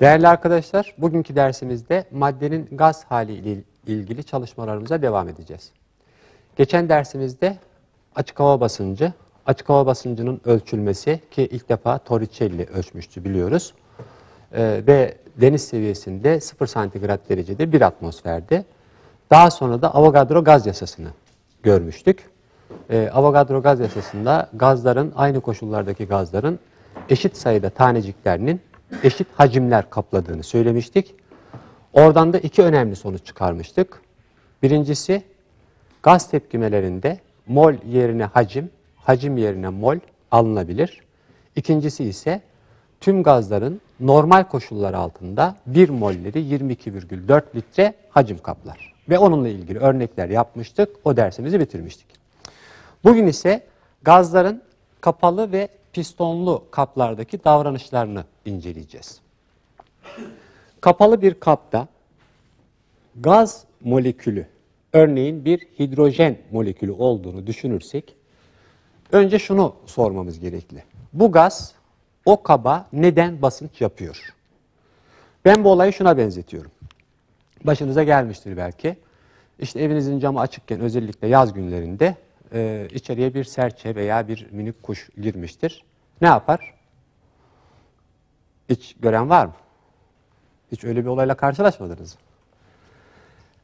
Değerli arkadaşlar, bugünkü dersimizde maddenin gaz hali ile ilgili çalışmalarımıza devam edeceğiz. Geçen dersimizde açık hava basıncı, açık hava basıncının ölçülmesi ki ilk defa Torricelli ölçmüştü biliyoruz. Ee, ve deniz seviyesinde 0 santigrat derecede bir atmosferde. Daha sonra da Avogadro gaz yasasını görmüştük. Ee, Avogadro gaz yasasında gazların, aynı koşullardaki gazların eşit sayıda taneciklerinin eşit hacimler kapladığını söylemiştik. Oradan da iki önemli sonuç çıkarmıştık. Birincisi gaz tepkimelerinde mol yerine hacim, hacim yerine mol alınabilir. İkincisi ise tüm gazların normal koşullar altında 1 molleri 22,4 litre hacim kaplar. Ve onunla ilgili örnekler yapmıştık. O dersimizi bitirmiştik. Bugün ise gazların kapalı ve pistonlu kaplardaki davranışlarını inceleyeceğiz. Kapalı bir kapta gaz molekülü, örneğin bir hidrojen molekülü olduğunu düşünürsek, önce şunu sormamız gerekli. Bu gaz o kaba neden basınç yapıyor? Ben bu olayı şuna benzetiyorum. Başınıza gelmiştir belki. İşte evinizin camı açıkken özellikle yaz günlerinde e, içeriye bir serçe veya bir minik kuş girmiştir. Ne yapar? Hiç gören var mı? Hiç öyle bir olayla karşılaşmadınız mı?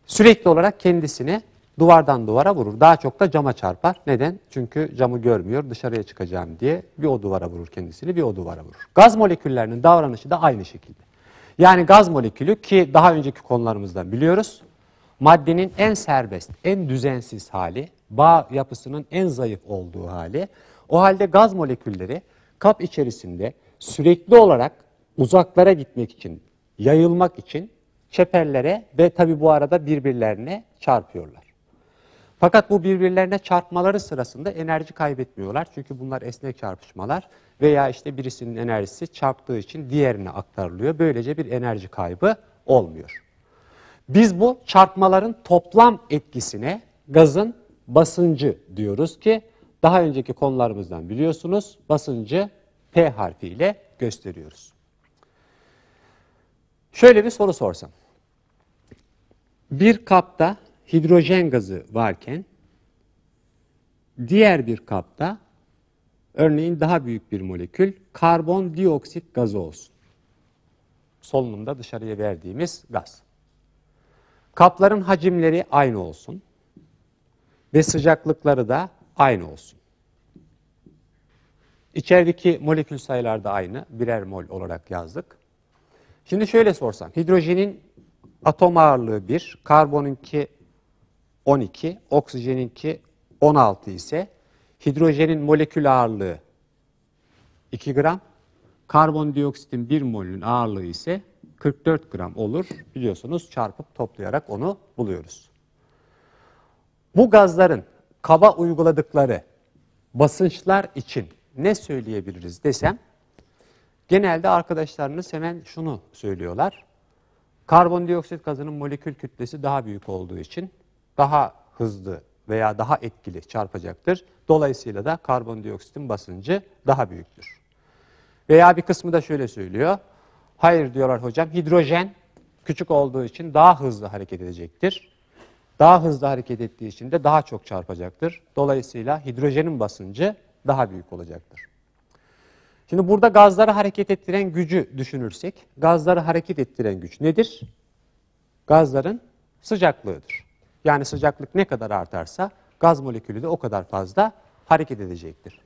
Sürekli olarak kendisini duvardan duvara vurur. Daha çok da cama çarpar. Neden? Çünkü camı görmüyor dışarıya çıkacağım diye bir o duvara vurur kendisini bir o duvara vurur. Gaz moleküllerinin davranışı da aynı şekilde. Yani gaz molekülü ki daha önceki konularımızdan biliyoruz. Maddenin en serbest, en düzensiz hali, bağ yapısının en zayıf olduğu hali. O halde gaz molekülleri kap içerisinde sürekli olarak uzaklara gitmek için, yayılmak için çeperlere ve tabi bu arada birbirlerine çarpıyorlar. Fakat bu birbirlerine çarpmaları sırasında enerji kaybetmiyorlar. Çünkü bunlar esnek çarpışmalar veya işte birisinin enerjisi çarptığı için diğerine aktarılıyor. Böylece bir enerji kaybı olmuyor. Biz bu çarpmaların toplam etkisine gazın basıncı diyoruz ki daha önceki konularımızdan biliyorsunuz basıncı P harfiyle gösteriyoruz. Şöyle bir soru sorsam. Bir kapta hidrojen gazı varken diğer bir kapta örneğin daha büyük bir molekül karbondioksit gazı olsun. Solunumda dışarıya verdiğimiz gaz. Kapların hacimleri aynı olsun ve sıcaklıkları da aynı olsun. İçerideki molekül sayılar da aynı, birer mol olarak yazdık. Şimdi şöyle sorsam, hidrojenin atom ağırlığı 1, karbonunki 12, oksijeninki 16 ise hidrojenin molekül ağırlığı 2 gram, karbondioksitin 1 molünün ağırlığı ise 44 gram olur. Biliyorsunuz çarpıp toplayarak onu buluyoruz. Bu gazların kaba uyguladıkları basınçlar için ne söyleyebiliriz desem Genelde arkadaşlarınız hemen şunu söylüyorlar. Karbondioksit gazının molekül kütlesi daha büyük olduğu için daha hızlı veya daha etkili çarpacaktır. Dolayısıyla da karbondioksitin basıncı daha büyüktür. Veya bir kısmı da şöyle söylüyor. Hayır diyorlar hocam hidrojen küçük olduğu için daha hızlı hareket edecektir. Daha hızlı hareket ettiği için de daha çok çarpacaktır. Dolayısıyla hidrojenin basıncı daha büyük olacaktır. Şimdi burada gazları hareket ettiren gücü düşünürsek, gazları hareket ettiren güç nedir? Gazların sıcaklığıdır. Yani sıcaklık ne kadar artarsa gaz molekülü de o kadar fazla hareket edecektir.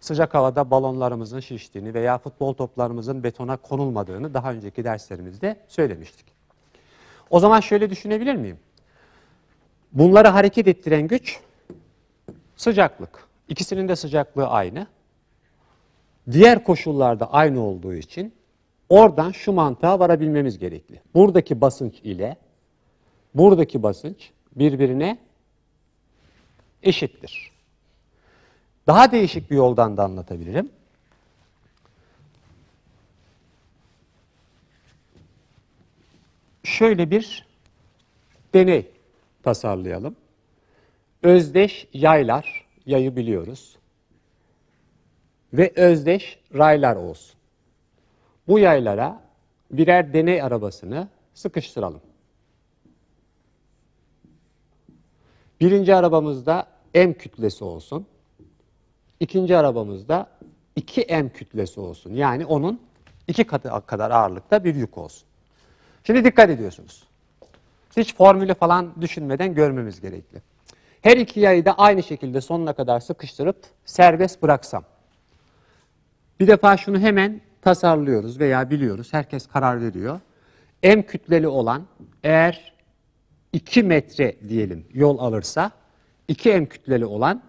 Sıcak havada balonlarımızın şiştiğini veya futbol toplarımızın betona konulmadığını daha önceki derslerimizde söylemiştik. O zaman şöyle düşünebilir miyim? Bunları hareket ettiren güç sıcaklık. İkisinin de sıcaklığı aynı diğer koşullarda aynı olduğu için oradan şu mantığa varabilmemiz gerekli. Buradaki basınç ile buradaki basınç birbirine eşittir. Daha değişik bir yoldan da anlatabilirim. Şöyle bir deney tasarlayalım. Özdeş yaylar, yayı biliyoruz ve özdeş raylar olsun. Bu yaylara birer deney arabasını sıkıştıralım. Birinci arabamızda M kütlesi olsun. İkinci arabamızda 2M kütlesi olsun. Yani onun iki katı kadar ağırlıkta bir yük olsun. Şimdi dikkat ediyorsunuz. Hiç formülü falan düşünmeden görmemiz gerekli. Her iki yayı da aynı şekilde sonuna kadar sıkıştırıp serbest bıraksam. Bir defa şunu hemen tasarlıyoruz veya biliyoruz. Herkes karar veriyor. M kütleli olan eğer 2 metre diyelim yol alırsa 2 M kütleli olan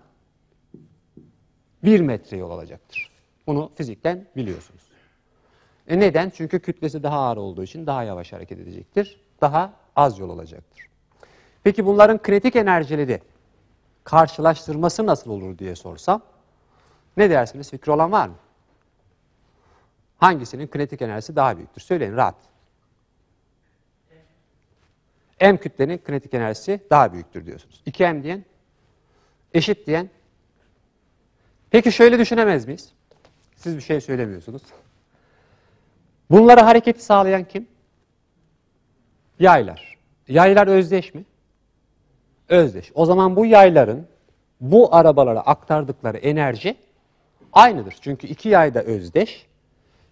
1 metre yol alacaktır. Bunu fizikten biliyorsunuz. E neden? Çünkü kütlesi daha ağır olduğu için daha yavaş hareket edecektir. Daha az yol alacaktır. Peki bunların kritik enerjileri karşılaştırması nasıl olur diye sorsam ne dersiniz? Fikri olan var mı? Hangisinin kinetik enerjisi daha büyüktür? Söyleyin rahat. M kütlenin kinetik enerjisi daha büyüktür diyorsunuz. 2M diyen, eşit diyen. Peki şöyle düşünemez miyiz? Siz bir şey söylemiyorsunuz. Bunlara hareketi sağlayan kim? Yaylar. Yaylar özdeş mi? Özdeş. O zaman bu yayların bu arabalara aktardıkları enerji aynıdır. Çünkü iki yay da özdeş.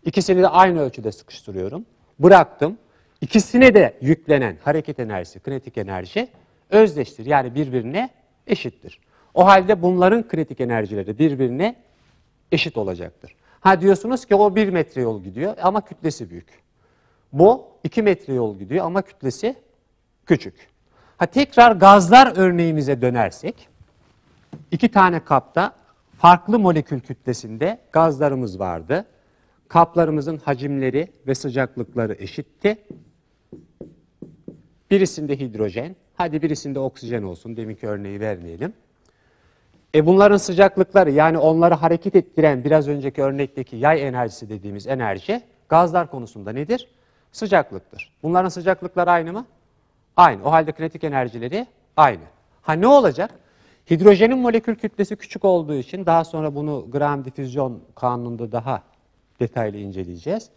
İkisini de aynı ölçüde sıkıştırıyorum. Bıraktım. İkisine de yüklenen hareket enerjisi, kinetik enerji özdeştir. Yani birbirine eşittir. O halde bunların kinetik enerjileri birbirine eşit olacaktır. Ha diyorsunuz ki o bir metre yol gidiyor ama kütlesi büyük. Bu iki metre yol gidiyor ama kütlesi küçük. Ha tekrar gazlar örneğimize dönersek iki tane kapta farklı molekül kütlesinde gazlarımız vardı. Kaplarımızın hacimleri ve sıcaklıkları eşitti. Birisinde hidrojen, hadi birisinde oksijen olsun. Deminki örneği vermeyelim. E bunların sıcaklıkları yani onları hareket ettiren biraz önceki örnekteki yay enerjisi dediğimiz enerji gazlar konusunda nedir? Sıcaklıktır. Bunların sıcaklıkları aynı mı? Aynı. O halde kinetik enerjileri aynı. Ha ne olacak? Hidrojenin molekül kütlesi küçük olduğu için daha sonra bunu gram difüzyon kanununda daha detaylı inceleyeceğiz.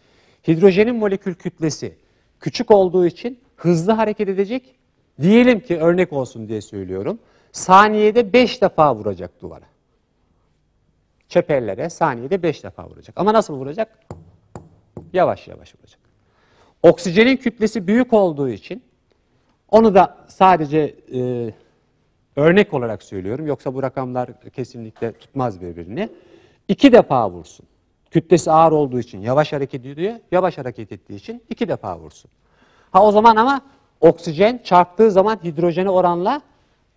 Hidrojenin molekül kütlesi küçük olduğu için hızlı hareket edecek. Diyelim ki örnek olsun diye söylüyorum. Saniyede 5 defa vuracak duvara. Çepellere saniyede 5 defa vuracak. Ama nasıl vuracak? Yavaş yavaş vuracak. Oksijenin kütlesi büyük olduğu için onu da sadece e, örnek olarak söylüyorum. Yoksa bu rakamlar kesinlikle tutmaz birbirini. İki defa vursun. Kütlesi ağır olduğu için yavaş hareket ediyor. Yavaş hareket ettiği için iki defa vursun. Ha o zaman ama oksijen çarptığı zaman hidrojene oranla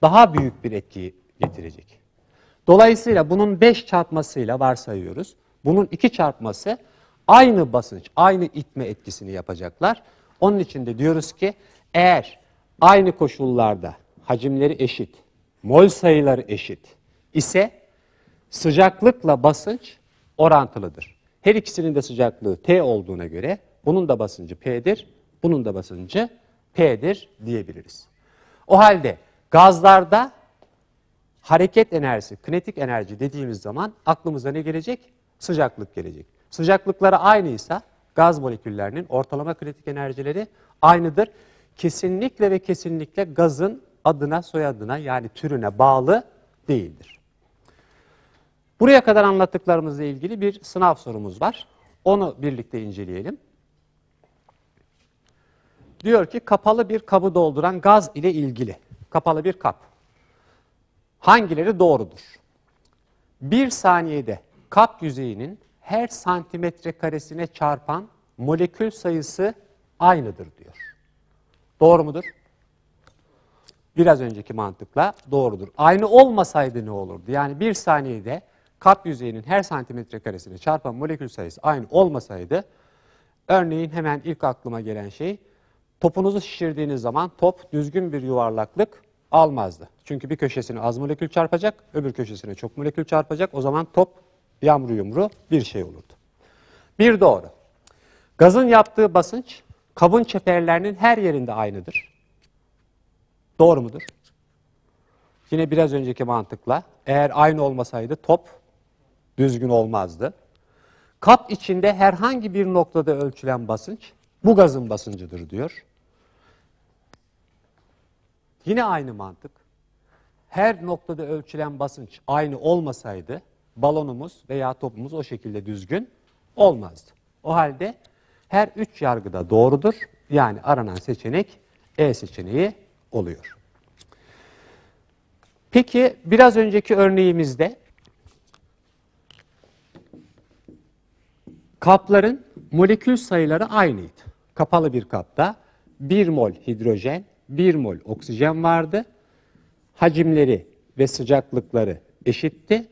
daha büyük bir etki getirecek. Dolayısıyla bunun 5 çarpmasıyla varsayıyoruz. Bunun 2 çarpması aynı basınç, aynı itme etkisini yapacaklar. Onun için de diyoruz ki eğer aynı koşullarda hacimleri eşit, mol sayıları eşit ise sıcaklıkla basınç orantılıdır. Her ikisinin de sıcaklığı T olduğuna göre bunun da basıncı P'dir, bunun da basıncı P'dir diyebiliriz. O halde gazlarda hareket enerjisi, kinetik enerji dediğimiz zaman aklımıza ne gelecek? Sıcaklık gelecek. Sıcaklıkları aynıysa gaz moleküllerinin ortalama kinetik enerjileri aynıdır. Kesinlikle ve kesinlikle gazın adına, soyadına yani türüne bağlı değildir. Buraya kadar anlattıklarımızla ilgili bir sınav sorumuz var. Onu birlikte inceleyelim. Diyor ki kapalı bir kabı dolduran gaz ile ilgili. Kapalı bir kap. Hangileri doğrudur? Bir saniyede kap yüzeyinin her santimetre karesine çarpan molekül sayısı aynıdır diyor. Doğru mudur? Biraz önceki mantıkla doğrudur. Aynı olmasaydı ne olurdu? Yani bir saniyede kap yüzeyinin her santimetre karesine çarpan molekül sayısı aynı olmasaydı örneğin hemen ilk aklıma gelen şey topunuzu şişirdiğiniz zaman top düzgün bir yuvarlaklık almazdı. Çünkü bir köşesine az molekül çarpacak, öbür köşesine çok molekül çarpacak. O zaman top yamru yumru bir şey olurdu. Bir doğru. Gazın yaptığı basınç kabın çeperlerinin her yerinde aynıdır. Doğru mudur? Yine biraz önceki mantıkla eğer aynı olmasaydı top düzgün olmazdı. Kap içinde herhangi bir noktada ölçülen basınç bu gazın basıncıdır diyor. Yine aynı mantık. Her noktada ölçülen basınç aynı olmasaydı balonumuz veya topumuz o şekilde düzgün olmazdı. O halde her üç yargıda doğrudur. Yani aranan seçenek E seçeneği oluyor. Peki biraz önceki örneğimizde Kapların molekül sayıları aynıydı. Kapalı bir kapta 1 mol hidrojen, 1 mol oksijen vardı. Hacimleri ve sıcaklıkları eşitti.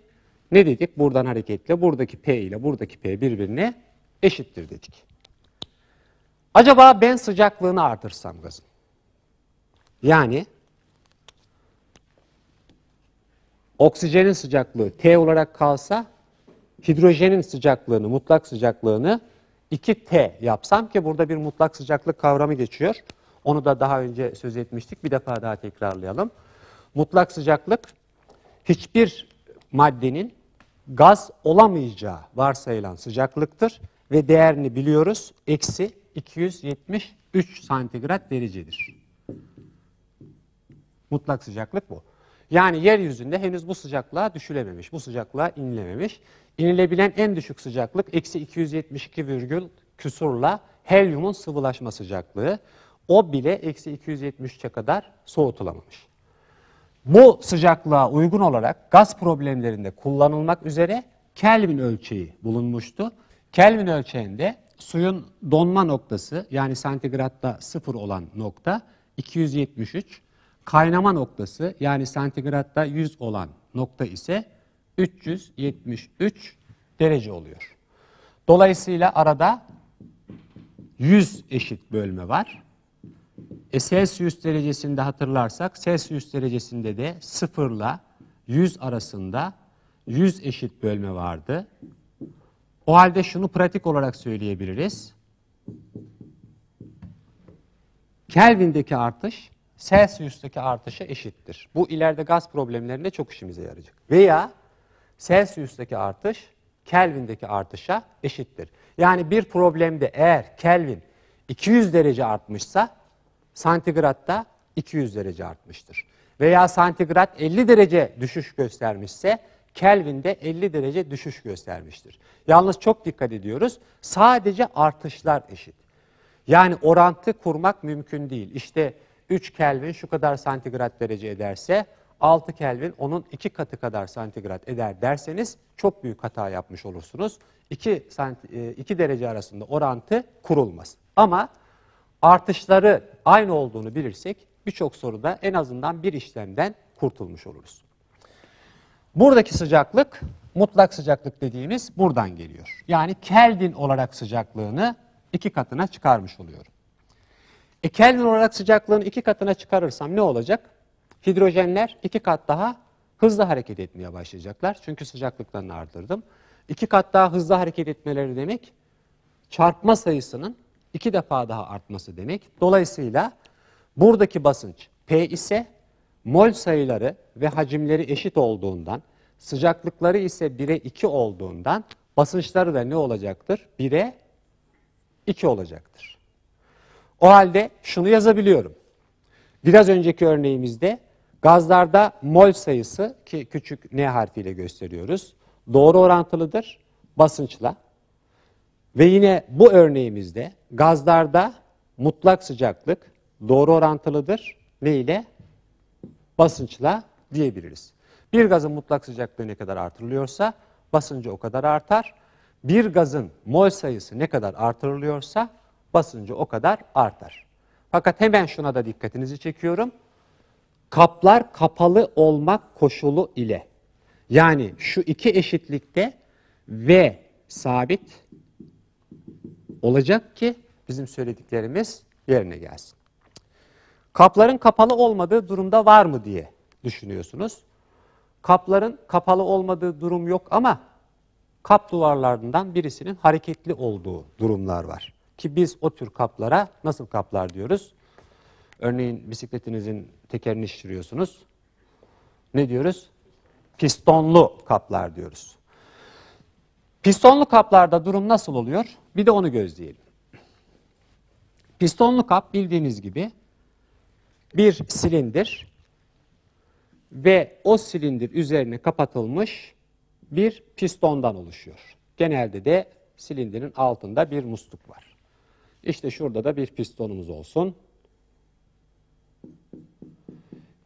Ne dedik? Buradan hareketle buradaki P ile buradaki P birbirine eşittir dedik. Acaba ben sıcaklığını artırsam gazın? Yani oksijenin sıcaklığı T olarak kalsa hidrojenin sıcaklığını, mutlak sıcaklığını 2T yapsam ki burada bir mutlak sıcaklık kavramı geçiyor. Onu da daha önce söz etmiştik. Bir defa daha tekrarlayalım. Mutlak sıcaklık hiçbir maddenin gaz olamayacağı varsayılan sıcaklıktır ve değerini biliyoruz. Eksi 273 santigrat derecedir. Mutlak sıcaklık bu. Yani yeryüzünde henüz bu sıcaklığa düşülememiş, bu sıcaklığa inilememiş. İnilebilen en düşük sıcaklık eksi 272 virgül küsurla helyumun sıvılaşma sıcaklığı. O bile eksi 273'e kadar soğutulamamış. Bu sıcaklığa uygun olarak gaz problemlerinde kullanılmak üzere Kelvin ölçeği bulunmuştu. Kelvin ölçeğinde suyun donma noktası yani santigratta sıfır olan nokta 273, Kaynama noktası yani santigratta 100 olan nokta ise 373 derece oluyor. Dolayısıyla arada 100 eşit bölme var. E, Celsius derecesinde hatırlarsak Celsius derecesinde de 0 ile 100 arasında 100 eşit bölme vardı. O halde şunu pratik olarak söyleyebiliriz. Kelvin'deki artış Celsius'taki artışa eşittir. Bu ileride gaz problemlerinde çok işimize yarayacak. Veya Celsius'taki artış Kelvin'deki artışa eşittir. Yani bir problemde eğer Kelvin 200 derece artmışsa santigratta 200 derece artmıştır. Veya santigrat 50 derece düşüş göstermişse Kelvin'de 50 derece düşüş göstermiştir. Yalnız çok dikkat ediyoruz. Sadece artışlar eşit. Yani orantı kurmak mümkün değil. İşte 3 Kelvin şu kadar santigrat derece ederse 6 Kelvin onun 2 katı kadar santigrat eder derseniz çok büyük hata yapmış olursunuz. 2, 2 e, derece arasında orantı kurulmaz. Ama artışları aynı olduğunu bilirsek birçok soruda en azından bir işlemden kurtulmuş oluruz. Buradaki sıcaklık mutlak sıcaklık dediğimiz buradan geliyor. Yani Kelvin olarak sıcaklığını iki katına çıkarmış oluyorum. E Kelvin olarak sıcaklığın iki katına çıkarırsam ne olacak? Hidrojenler iki kat daha hızlı hareket etmeye başlayacaklar. Çünkü sıcaklıklarını arttırdım. İki kat daha hızlı hareket etmeleri demek çarpma sayısının iki defa daha artması demek. Dolayısıyla buradaki basınç P ise mol sayıları ve hacimleri eşit olduğundan, sıcaklıkları ise 1'e 2 olduğundan basınçları da ne olacaktır? 1'e 2 olacaktır. O halde şunu yazabiliyorum. Biraz önceki örneğimizde gazlarda mol sayısı ki küçük N harfiyle gösteriyoruz. Doğru orantılıdır basınçla. Ve yine bu örneğimizde gazlarda mutlak sıcaklık doğru orantılıdır. Ne ile? Basınçla diyebiliriz. Bir gazın mutlak sıcaklığı ne kadar artırılıyorsa basıncı o kadar artar. Bir gazın mol sayısı ne kadar artırılıyorsa basıncı o kadar artar. Fakat hemen şuna da dikkatinizi çekiyorum. Kaplar kapalı olmak koşulu ile yani şu iki eşitlikte V sabit olacak ki bizim söylediklerimiz yerine gelsin. Kapların kapalı olmadığı durumda var mı diye düşünüyorsunuz. Kapların kapalı olmadığı durum yok ama kap duvarlarından birisinin hareketli olduğu durumlar var. Ki biz o tür kaplara nasıl kaplar diyoruz? Örneğin bisikletinizin tekerini şişiriyorsunuz. Ne diyoruz? Pistonlu kaplar diyoruz. Pistonlu kaplarda durum nasıl oluyor? Bir de onu gözleyelim. Pistonlu kap bildiğiniz gibi bir silindir ve o silindir üzerine kapatılmış bir pistondan oluşuyor. Genelde de silindirin altında bir musluk var. İşte şurada da bir pistonumuz olsun.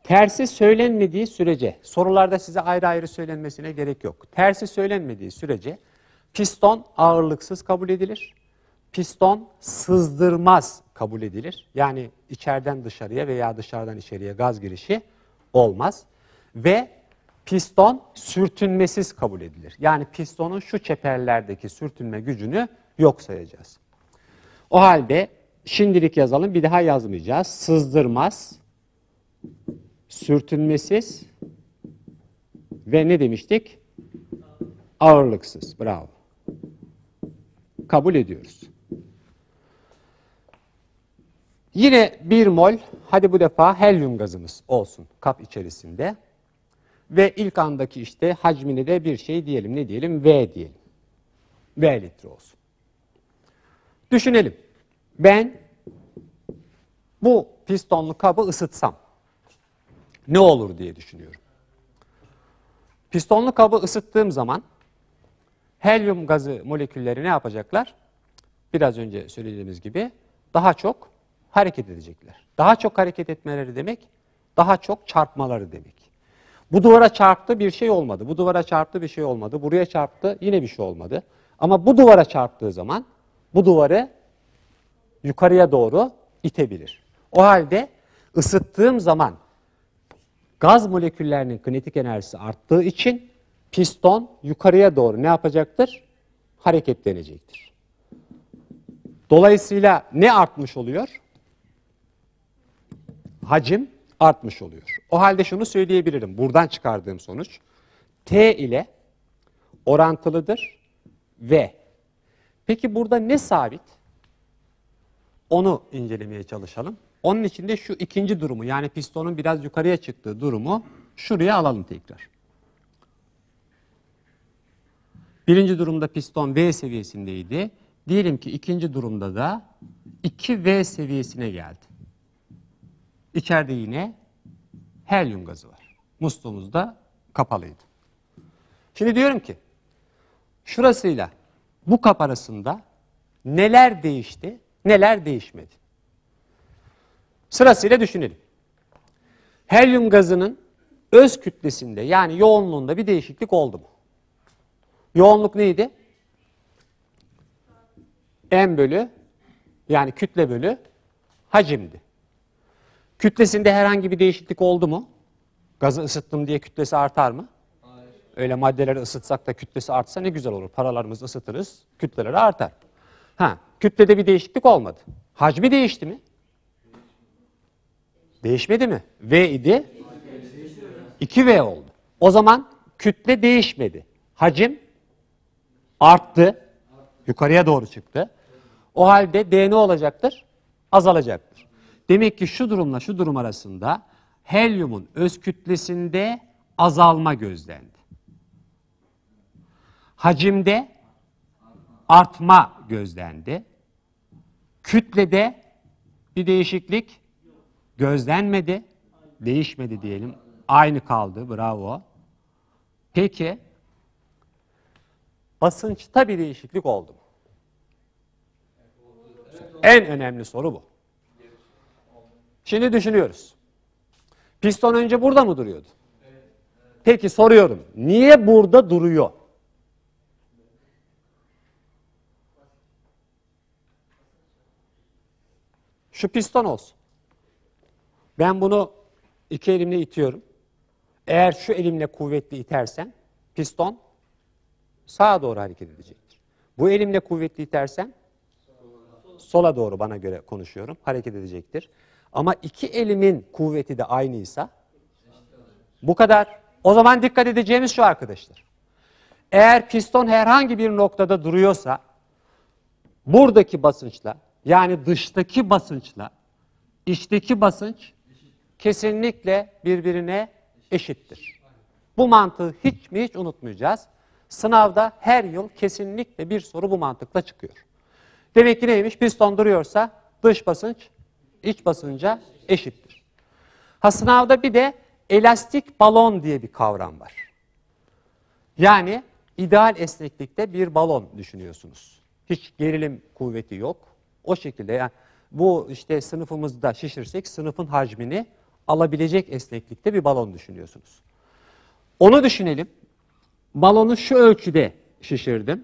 Tersi söylenmediği sürece, sorularda size ayrı ayrı söylenmesine gerek yok. Tersi söylenmediği sürece piston ağırlıksız kabul edilir. Piston sızdırmaz kabul edilir. Yani içeriden dışarıya veya dışarıdan içeriye gaz girişi olmaz. Ve piston sürtünmesiz kabul edilir. Yani pistonun şu çeperlerdeki sürtünme gücünü yok sayacağız. O halde şimdilik yazalım bir daha yazmayacağız. Sızdırmaz, sürtünmesiz ve ne demiştik? Ağırlıksız. Bravo. Kabul ediyoruz. Yine 1 mol, hadi bu defa helyum gazımız olsun kap içerisinde. Ve ilk andaki işte hacmini de bir şey diyelim, ne diyelim? V diyelim. V litre olsun. Düşünelim. Ben bu pistonlu kabı ısıtsam ne olur diye düşünüyorum. Pistonlu kabı ısıttığım zaman helyum gazı molekülleri ne yapacaklar? Biraz önce söylediğimiz gibi daha çok hareket edecekler. Daha çok hareket etmeleri demek, daha çok çarpmaları demek. Bu duvara çarptı bir şey olmadı, bu duvara çarptı bir şey olmadı, buraya çarptı yine bir şey olmadı. Ama bu duvara çarptığı zaman bu duvarı yukarıya doğru itebilir. O halde ısıttığım zaman gaz moleküllerinin kinetik enerjisi arttığı için piston yukarıya doğru ne yapacaktır? Hareketlenecektir. Dolayısıyla ne artmış oluyor? Hacim artmış oluyor. O halde şunu söyleyebilirim. Buradan çıkardığım sonuç T ile orantılıdır ve Peki burada ne sabit? Onu incelemeye çalışalım. Onun için de şu ikinci durumu yani pistonun biraz yukarıya çıktığı durumu şuraya alalım tekrar. Birinci durumda piston V seviyesindeydi. Diyelim ki ikinci durumda da 2V seviyesine geldi. İçeride yine helyum gazı var. Musluğumuz da kapalıydı. Şimdi diyorum ki şurasıyla bu kap arasında neler değişti, neler değişmedi? Sırasıyla düşünelim. Helyum gazının öz kütlesinde yani yoğunluğunda bir değişiklik oldu mu? Yoğunluk neydi? M bölü yani kütle bölü hacimdi. Kütlesinde herhangi bir değişiklik oldu mu? Gazı ısıttım diye kütlesi artar mı? Öyle maddeleri ısıtsak da kütlesi artsa ne güzel olur. Paralarımızı ısıtırız, kütleleri artar. Ha, kütlede bir değişiklik olmadı. Hacmi değişti mi? Değişmedi mi? V idi. 2V oldu. O zaman kütle değişmedi. Hacim arttı. Yukarıya doğru çıktı. O halde D ne olacaktır? Azalacaktır. Demek ki şu durumla şu durum arasında helyumun öz kütlesinde azalma gözlendi. Hacimde artma gözlendi. Kütlede bir değişiklik gözlenmedi. Değişmedi diyelim. Aynı kaldı. Bravo. Peki basınçta bir değişiklik oldu mu? En önemli soru bu. Şimdi düşünüyoruz. Piston önce burada mı duruyordu? Peki soruyorum. Niye burada duruyor? Şu piston olsun. Ben bunu iki elimle itiyorum. Eğer şu elimle kuvvetli itersen piston sağa doğru hareket edecektir. Bu elimle kuvvetli itersen sola doğru bana göre konuşuyorum hareket edecektir. Ama iki elimin kuvveti de aynıysa bu kadar. O zaman dikkat edeceğimiz şu arkadaşlar. Eğer piston herhangi bir noktada duruyorsa buradaki basınçla yani dıştaki basınçla içteki basınç kesinlikle birbirine eşittir. Bu mantığı hiç mi hiç unutmayacağız. Sınavda her yıl kesinlikle bir soru bu mantıkla çıkıyor. Demek ki neymiş? Piston duruyorsa dış basınç iç basınca eşittir. Ha sınavda bir de elastik balon diye bir kavram var. Yani ideal esneklikte bir balon düşünüyorsunuz. Hiç gerilim kuvveti yok. O şekilde yani bu işte sınıfımızda şişirsek sınıfın hacmini alabilecek esneklikte bir balon düşünüyorsunuz. Onu düşünelim. Balonu şu ölçüde şişirdim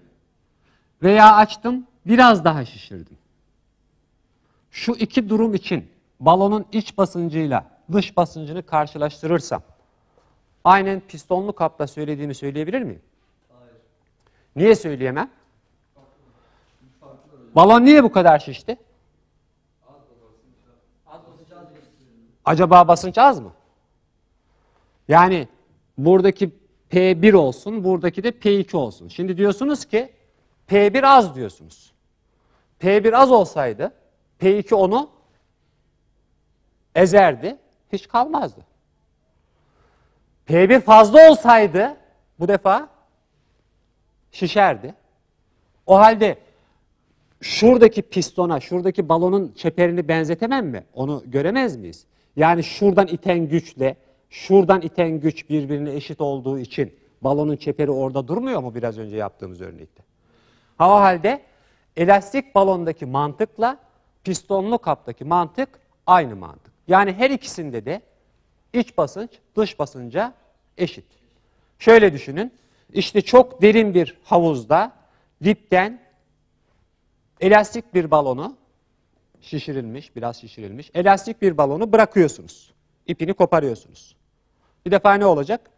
veya açtım biraz daha şişirdim. Şu iki durum için balonun iç basıncıyla dış basıncını karşılaştırırsam aynen pistonlu kapta söylediğimi söyleyebilir miyim? Hayır. Niye söyleyemem? Balon niye bu kadar şişti? Acaba basınç az mı? Yani buradaki P1 olsun, buradaki de P2 olsun. Şimdi diyorsunuz ki P1 az diyorsunuz. P1 az olsaydı P2 onu ezerdi, hiç kalmazdı. P1 fazla olsaydı bu defa şişerdi. O halde şuradaki pistona, şuradaki balonun çeperini benzetemem mi? Onu göremez miyiz? Yani şuradan iten güçle, şuradan iten güç birbirine eşit olduğu için balonun çeperi orada durmuyor mu biraz önce yaptığımız örnekte? Ha o halde elastik balondaki mantıkla pistonlu kaptaki mantık aynı mantık. Yani her ikisinde de iç basınç dış basınca eşit. Şöyle düşünün. işte çok derin bir havuzda dipten elastik bir balonu şişirilmiş, biraz şişirilmiş. Elastik bir balonu bırakıyorsunuz. İpini koparıyorsunuz. Bir defa ne olacak?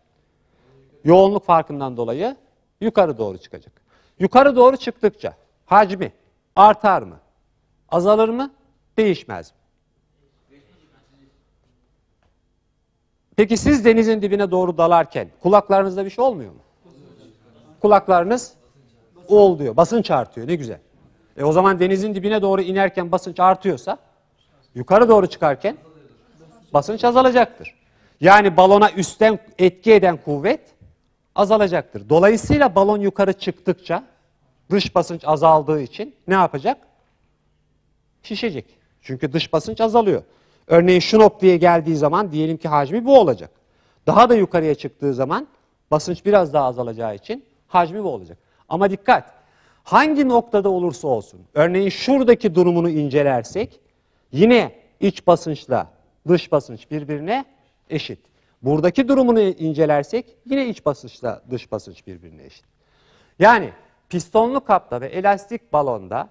Yoğunluk farkından dolayı yukarı doğru çıkacak. Yukarı doğru çıktıkça hacmi artar mı? Azalır mı? Değişmez mi? Peki siz denizin dibine doğru dalarken kulaklarınızda bir şey olmuyor mu? Kulaklarınız ol diyor. Basınç artıyor. Ne güzel. E o zaman denizin dibine doğru inerken basınç artıyorsa yukarı doğru çıkarken basınç azalacaktır. Yani balona üstten etki eden kuvvet azalacaktır. Dolayısıyla balon yukarı çıktıkça dış basınç azaldığı için ne yapacak? Şişecek. Çünkü dış basınç azalıyor. Örneğin şu noktaya geldiği zaman diyelim ki hacmi bu olacak. Daha da yukarıya çıktığı zaman basınç biraz daha azalacağı için hacmi bu olacak. Ama dikkat! Hangi noktada olursa olsun, örneğin şuradaki durumunu incelersek, yine iç basınçla dış basınç birbirine eşit. Buradaki durumunu incelersek yine iç basınçla dış basınç birbirine eşit. Yani pistonlu kapta ve elastik balonda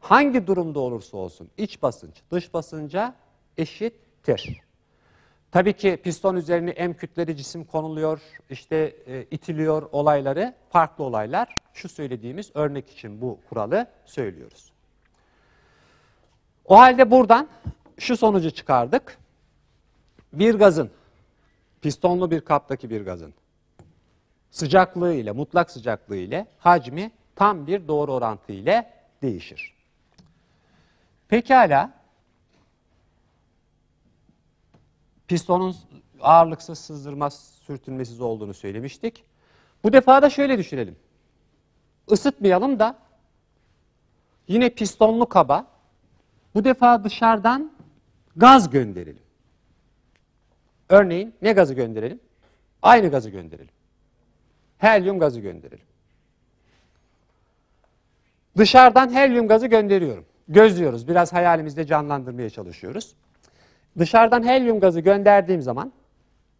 hangi durumda olursa olsun iç basınç dış basınca eşittir. Tabii ki piston üzerine em kütleri cisim konuluyor, işte e, itiliyor olayları, farklı olaylar. Şu söylediğimiz örnek için bu kuralı söylüyoruz. O halde buradan şu sonucu çıkardık. Bir gazın, pistonlu bir kaptaki bir gazın sıcaklığı ile, mutlak sıcaklığı ile hacmi tam bir doğru orantı ile değişir. Pekala, pistonun ağırlıksız, sızdırmaz, sürtünmesiz olduğunu söylemiştik. Bu defa da şöyle düşünelim. Isıtmayalım da yine pistonlu kaba bu defa dışarıdan gaz gönderelim. Örneğin ne gazı gönderelim? Aynı gazı gönderelim. Helyum gazı gönderelim. Dışarıdan helyum gazı gönderiyorum. Gözlüyoruz. Biraz hayalimizde canlandırmaya çalışıyoruz. Dışarıdan helyum gazı gönderdiğim zaman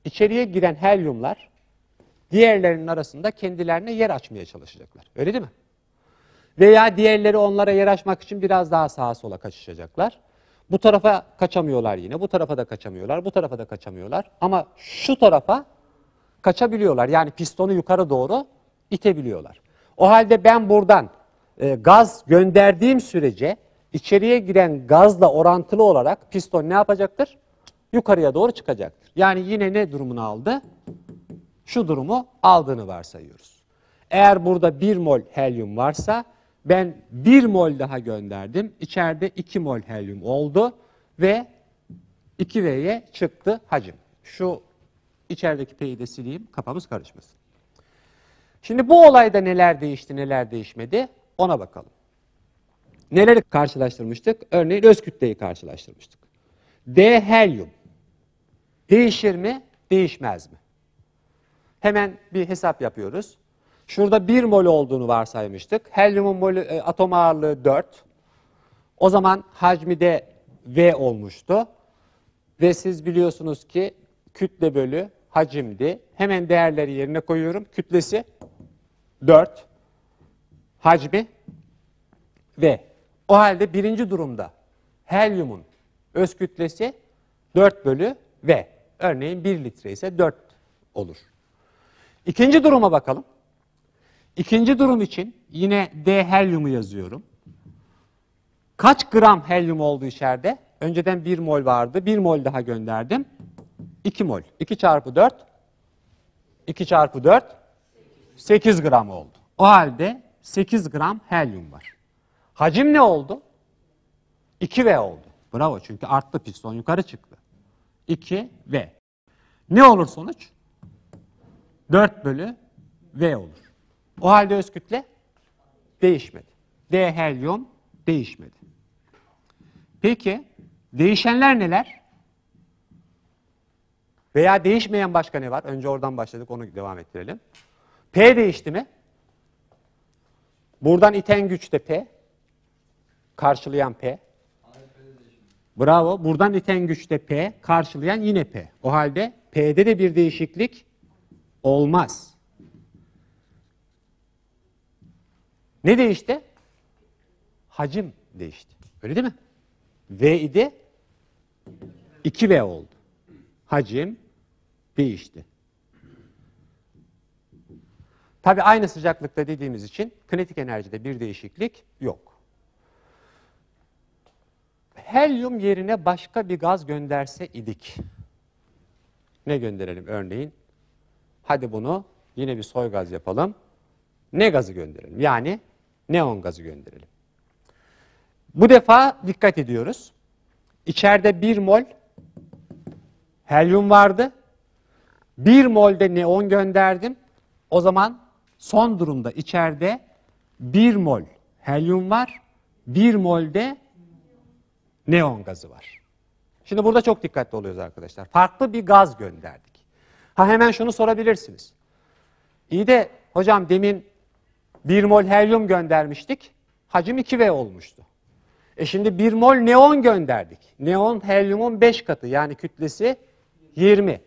içeriye giren helyumlar diğerlerinin arasında kendilerine yer açmaya çalışacaklar. Öyle değil mi? Veya diğerleri onlara yer açmak için biraz daha sağa sola kaçışacaklar. Bu tarafa kaçamıyorlar yine, bu tarafa da kaçamıyorlar, bu tarafa da kaçamıyorlar. Ama şu tarafa kaçabiliyorlar. Yani pistonu yukarı doğru itebiliyorlar. O halde ben buradan e, gaz gönderdiğim sürece içeriye giren gazla orantılı olarak piston ne yapacaktır? Yukarıya doğru çıkacaktır. Yani yine ne durumunu aldı? Şu durumu aldığını varsayıyoruz. Eğer burada 1 mol helyum varsa ben 1 mol daha gönderdim. İçeride 2 mol helyum oldu ve 2V'ye çıktı hacim. Şu içerideki P'yi de sileyim kafamız karışmasın. Şimdi bu olayda neler değişti neler değişmedi ona bakalım. Neleri karşılaştırmıştık? Örneğin öz kütleyi karşılaştırmıştık. D helyum. Değişir mi, değişmez mi? Hemen bir hesap yapıyoruz. Şurada 1 mol olduğunu varsaymıştık. Helyumun molü, e, atom ağırlığı 4. O zaman hacmi de V olmuştu. Ve siz biliyorsunuz ki kütle bölü hacimdi. Hemen değerleri yerine koyuyorum. Kütlesi 4. Hacmi V. O halde birinci durumda helyumun öz kütlesi 4 bölü V. Örneğin 1 litre ise 4 olur. İkinci duruma bakalım. İkinci durum için yine D helyumu yazıyorum. Kaç gram helyum oldu içeride? Önceden 1 mol vardı. 1 mol daha gönderdim. 2 mol. 2 çarpı 4. 2 çarpı 4. 8 gram oldu. O halde 8 gram helyum var. Hacim ne oldu? 2V oldu. Bravo çünkü arttı piston yukarı çıktı. 2V. Ne olur sonuç? 4 bölü V olur. O halde öz kütle değişmedi. D helyum değişmedi. Peki değişenler neler? Veya değişmeyen başka ne var? Önce oradan başladık onu devam ettirelim. P değişti mi? Buradan iten güç de P karşılayan P. Bravo. Buradan iten güçte P, karşılayan yine P. O halde P'de de bir değişiklik olmaz. Ne değişti? Hacim değişti. Öyle değil mi? V idi, 2V oldu. Hacim değişti. Tabi aynı sıcaklıkta dediğimiz için kinetik enerjide bir değişiklik yok helyum yerine başka bir gaz gönderse idik. Ne gönderelim örneğin? Hadi bunu yine bir soy gaz yapalım. Ne gazı gönderelim? Yani neon gazı gönderelim. Bu defa dikkat ediyoruz. İçeride 1 mol helyum vardı. 1 mol de neon gönderdim. O zaman son durumda içeride 1 mol helyum var. 1 mol de neon gazı var. Şimdi burada çok dikkatli oluyoruz arkadaşlar. Farklı bir gaz gönderdik. Ha hemen şunu sorabilirsiniz. İyi de hocam demin 1 mol helyum göndermiştik. Hacim 2V olmuştu. E şimdi 1 mol neon gönderdik. Neon helyumun 5 katı yani kütlesi 20.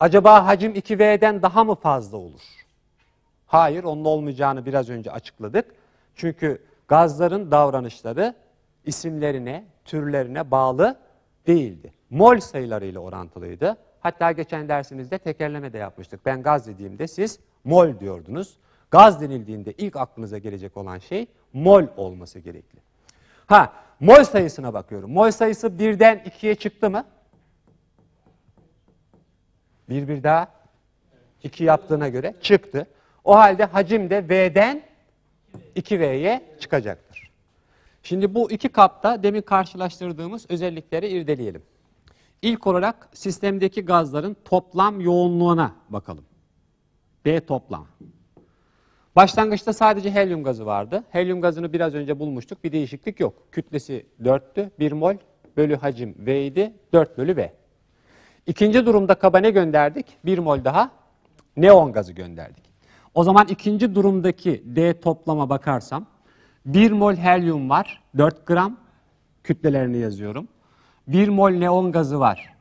Acaba hacim 2V'den daha mı fazla olur? Hayır, onun olmayacağını biraz önce açıkladık. Çünkü gazların davranışları isimlerine, türlerine bağlı değildi. Mol sayılarıyla orantılıydı. Hatta geçen dersimizde tekerleme de yapmıştık. Ben gaz dediğimde siz mol diyordunuz. Gaz denildiğinde ilk aklınıza gelecek olan şey mol olması gerekli. Ha, mol sayısına bakıyorum. Mol sayısı birden ikiye çıktı mı? Bir bir daha iki yaptığına göre çıktı. O halde hacim de V'den 2V'ye çıkacak. Şimdi bu iki kapta demin karşılaştırdığımız özellikleri irdeleyelim. İlk olarak sistemdeki gazların toplam yoğunluğuna bakalım. B toplam. Başlangıçta sadece helyum gazı vardı. Helyum gazını biraz önce bulmuştuk. Bir değişiklik yok. Kütlesi 4'tü. 1 mol bölü hacim V idi. 4 bölü V. İkinci durumda kaba ne gönderdik? 1 mol daha neon gazı gönderdik. O zaman ikinci durumdaki D toplama bakarsam 1 mol helyum var, 4 gram. Kütlelerini yazıyorum. 1 mol neon gazı var,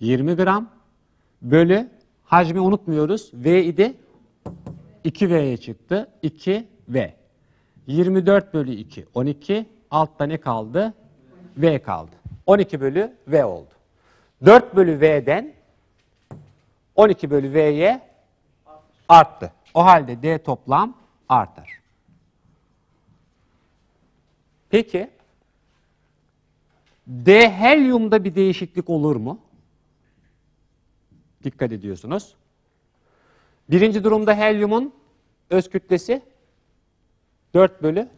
20 gram. Bölü, hacmi unutmuyoruz, V idi, 2V'ye çıktı, 2V. 24 bölü 2, 12. Altta ne kaldı? V kaldı. 12 bölü V oldu. 4 bölü V'den 12 bölü V'ye arttı. O halde D toplam artar. Peki D helyumda bir değişiklik olur mu? Dikkat ediyorsunuz. Birinci durumda helyumun öz kütlesi 4 bölü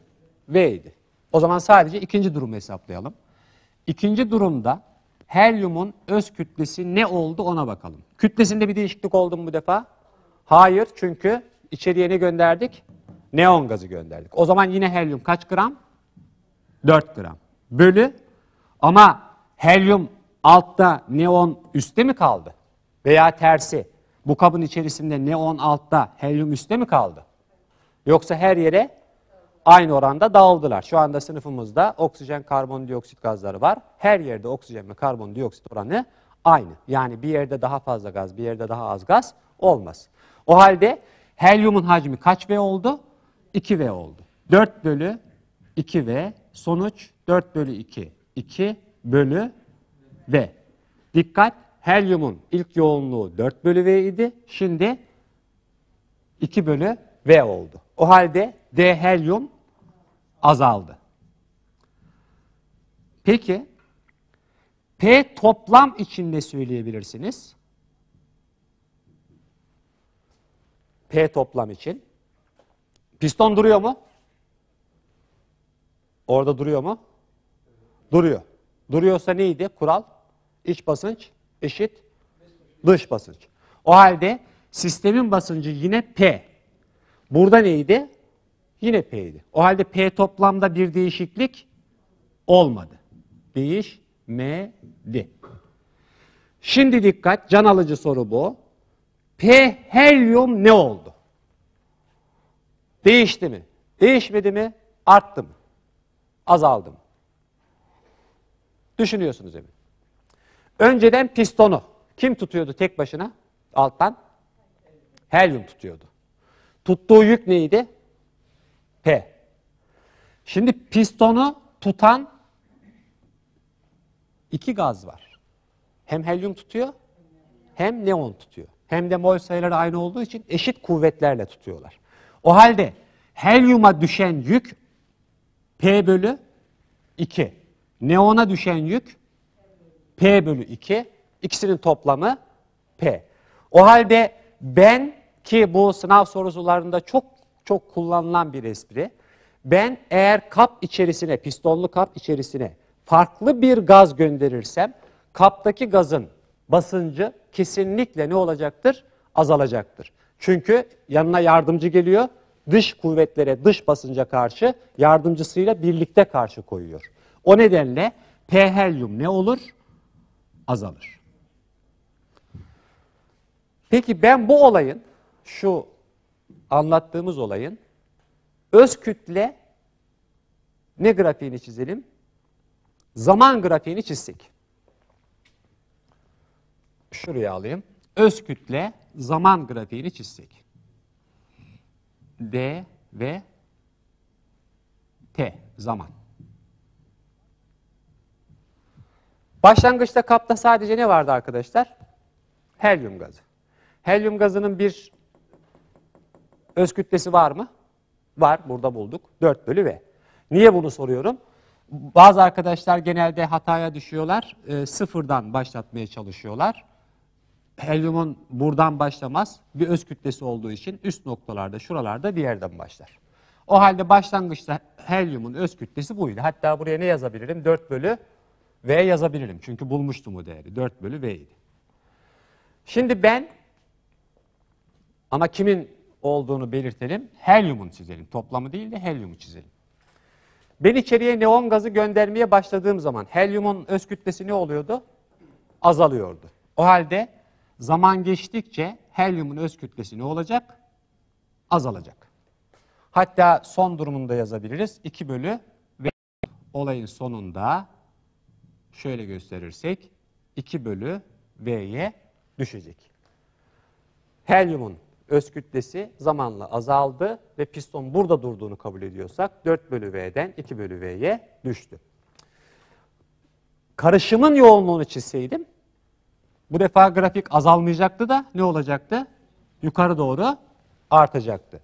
V idi. O zaman sadece ikinci durumu hesaplayalım. İkinci durumda helyumun öz kütlesi ne oldu ona bakalım. Kütlesinde bir değişiklik oldu mu bu defa? Hayır çünkü içeriye ne gönderdik? Neon gazı gönderdik. O zaman yine helyum kaç gram? 4 gram. Bölü ama helyum altta neon üstte mi kaldı? Veya tersi bu kabın içerisinde neon altta helyum üstte mi kaldı? Yoksa her yere aynı oranda dağıldılar. Şu anda sınıfımızda oksijen karbondioksit gazları var. Her yerde oksijen ve karbondioksit oranı aynı. Yani bir yerde daha fazla gaz, bir yerde daha az gaz olmaz. O halde helyumun hacmi kaç V oldu? 2V oldu. 4 bölü 2V sonuç 4 bölü 2. 2 bölü V. Dikkat helyumun ilk yoğunluğu 4 bölü V idi. Şimdi 2 bölü V oldu. O halde D helyum azaldı. Peki P toplam içinde söyleyebilirsiniz. P toplam için. Piston duruyor mu? Orada duruyor mu? Duruyor. Duruyorsa neydi kural? İç basınç eşit dış basınç. O halde sistemin basıncı yine P. Burada neydi? Yine P'ydi. O halde P toplamda bir değişiklik olmadı. Değişmedi. Şimdi dikkat, can alıcı soru bu. P helyum ne oldu? Değişti mi? Değişmedi mi? Arttı mı? azaldım. Düşünüyorsunuz emin. Önceden pistonu kim tutuyordu tek başına? Alttan Helium tutuyordu. Tuttuğu yük neydi? P. Şimdi pistonu tutan iki gaz var. Hem helyum tutuyor hem neon tutuyor. Hem de mol sayıları aynı olduğu için eşit kuvvetlerle tutuyorlar. O halde helyuma düşen yük P bölü 2. Neona düşen yük P bölü 2. İkisinin toplamı P. O halde ben ki bu sınav sorularında çok çok kullanılan bir espri. Ben eğer kap içerisine, pistonlu kap içerisine farklı bir gaz gönderirsem kaptaki gazın basıncı kesinlikle ne olacaktır? Azalacaktır. Çünkü yanına yardımcı geliyor dış kuvvetlere, dış basınca karşı yardımcısıyla birlikte karşı koyuyor. O nedenle P helyum ne olur? Azalır. Peki ben bu olayın, şu anlattığımız olayın öz kütle ne grafiğini çizelim? Zaman grafiğini çizsek. Şuraya alayım. Öz kütle zaman grafiğini çizsek. D ve T zaman. Başlangıçta kapta sadece ne vardı arkadaşlar? Helyum gazı. Helyum gazının bir öz kütlesi var mı? Var, burada bulduk. 4 bölü V. Niye bunu soruyorum? Bazı arkadaşlar genelde hataya düşüyorlar, e, sıfırdan başlatmaya çalışıyorlar helyumun buradan başlamaz. Bir öz kütlesi olduğu için üst noktalarda, şuralarda bir yerden başlar. O halde başlangıçta helyumun öz kütlesi buydu. Hatta buraya ne yazabilirim? 4 bölü V yazabilirim. Çünkü bulmuştum o değeri. 4 bölü V idi. Şimdi ben ama kimin olduğunu belirtelim. Helyumun çizelim. Toplamı değil de helyumu çizelim. Ben içeriye neon gazı göndermeye başladığım zaman helyumun öz kütlesi ne oluyordu? Azalıyordu. O halde zaman geçtikçe helyumun öz kütlesi ne olacak? Azalacak. Hatta son durumunda yazabiliriz. 2 bölü ve olayın sonunda şöyle gösterirsek 2 bölü V'ye düşecek. Helyumun öz kütlesi zamanla azaldı ve piston burada durduğunu kabul ediyorsak 4 bölü V'den 2 bölü V'ye düştü. Karışımın yoğunluğunu çizseydim bu defa grafik azalmayacaktı da ne olacaktı? Yukarı doğru artacaktı.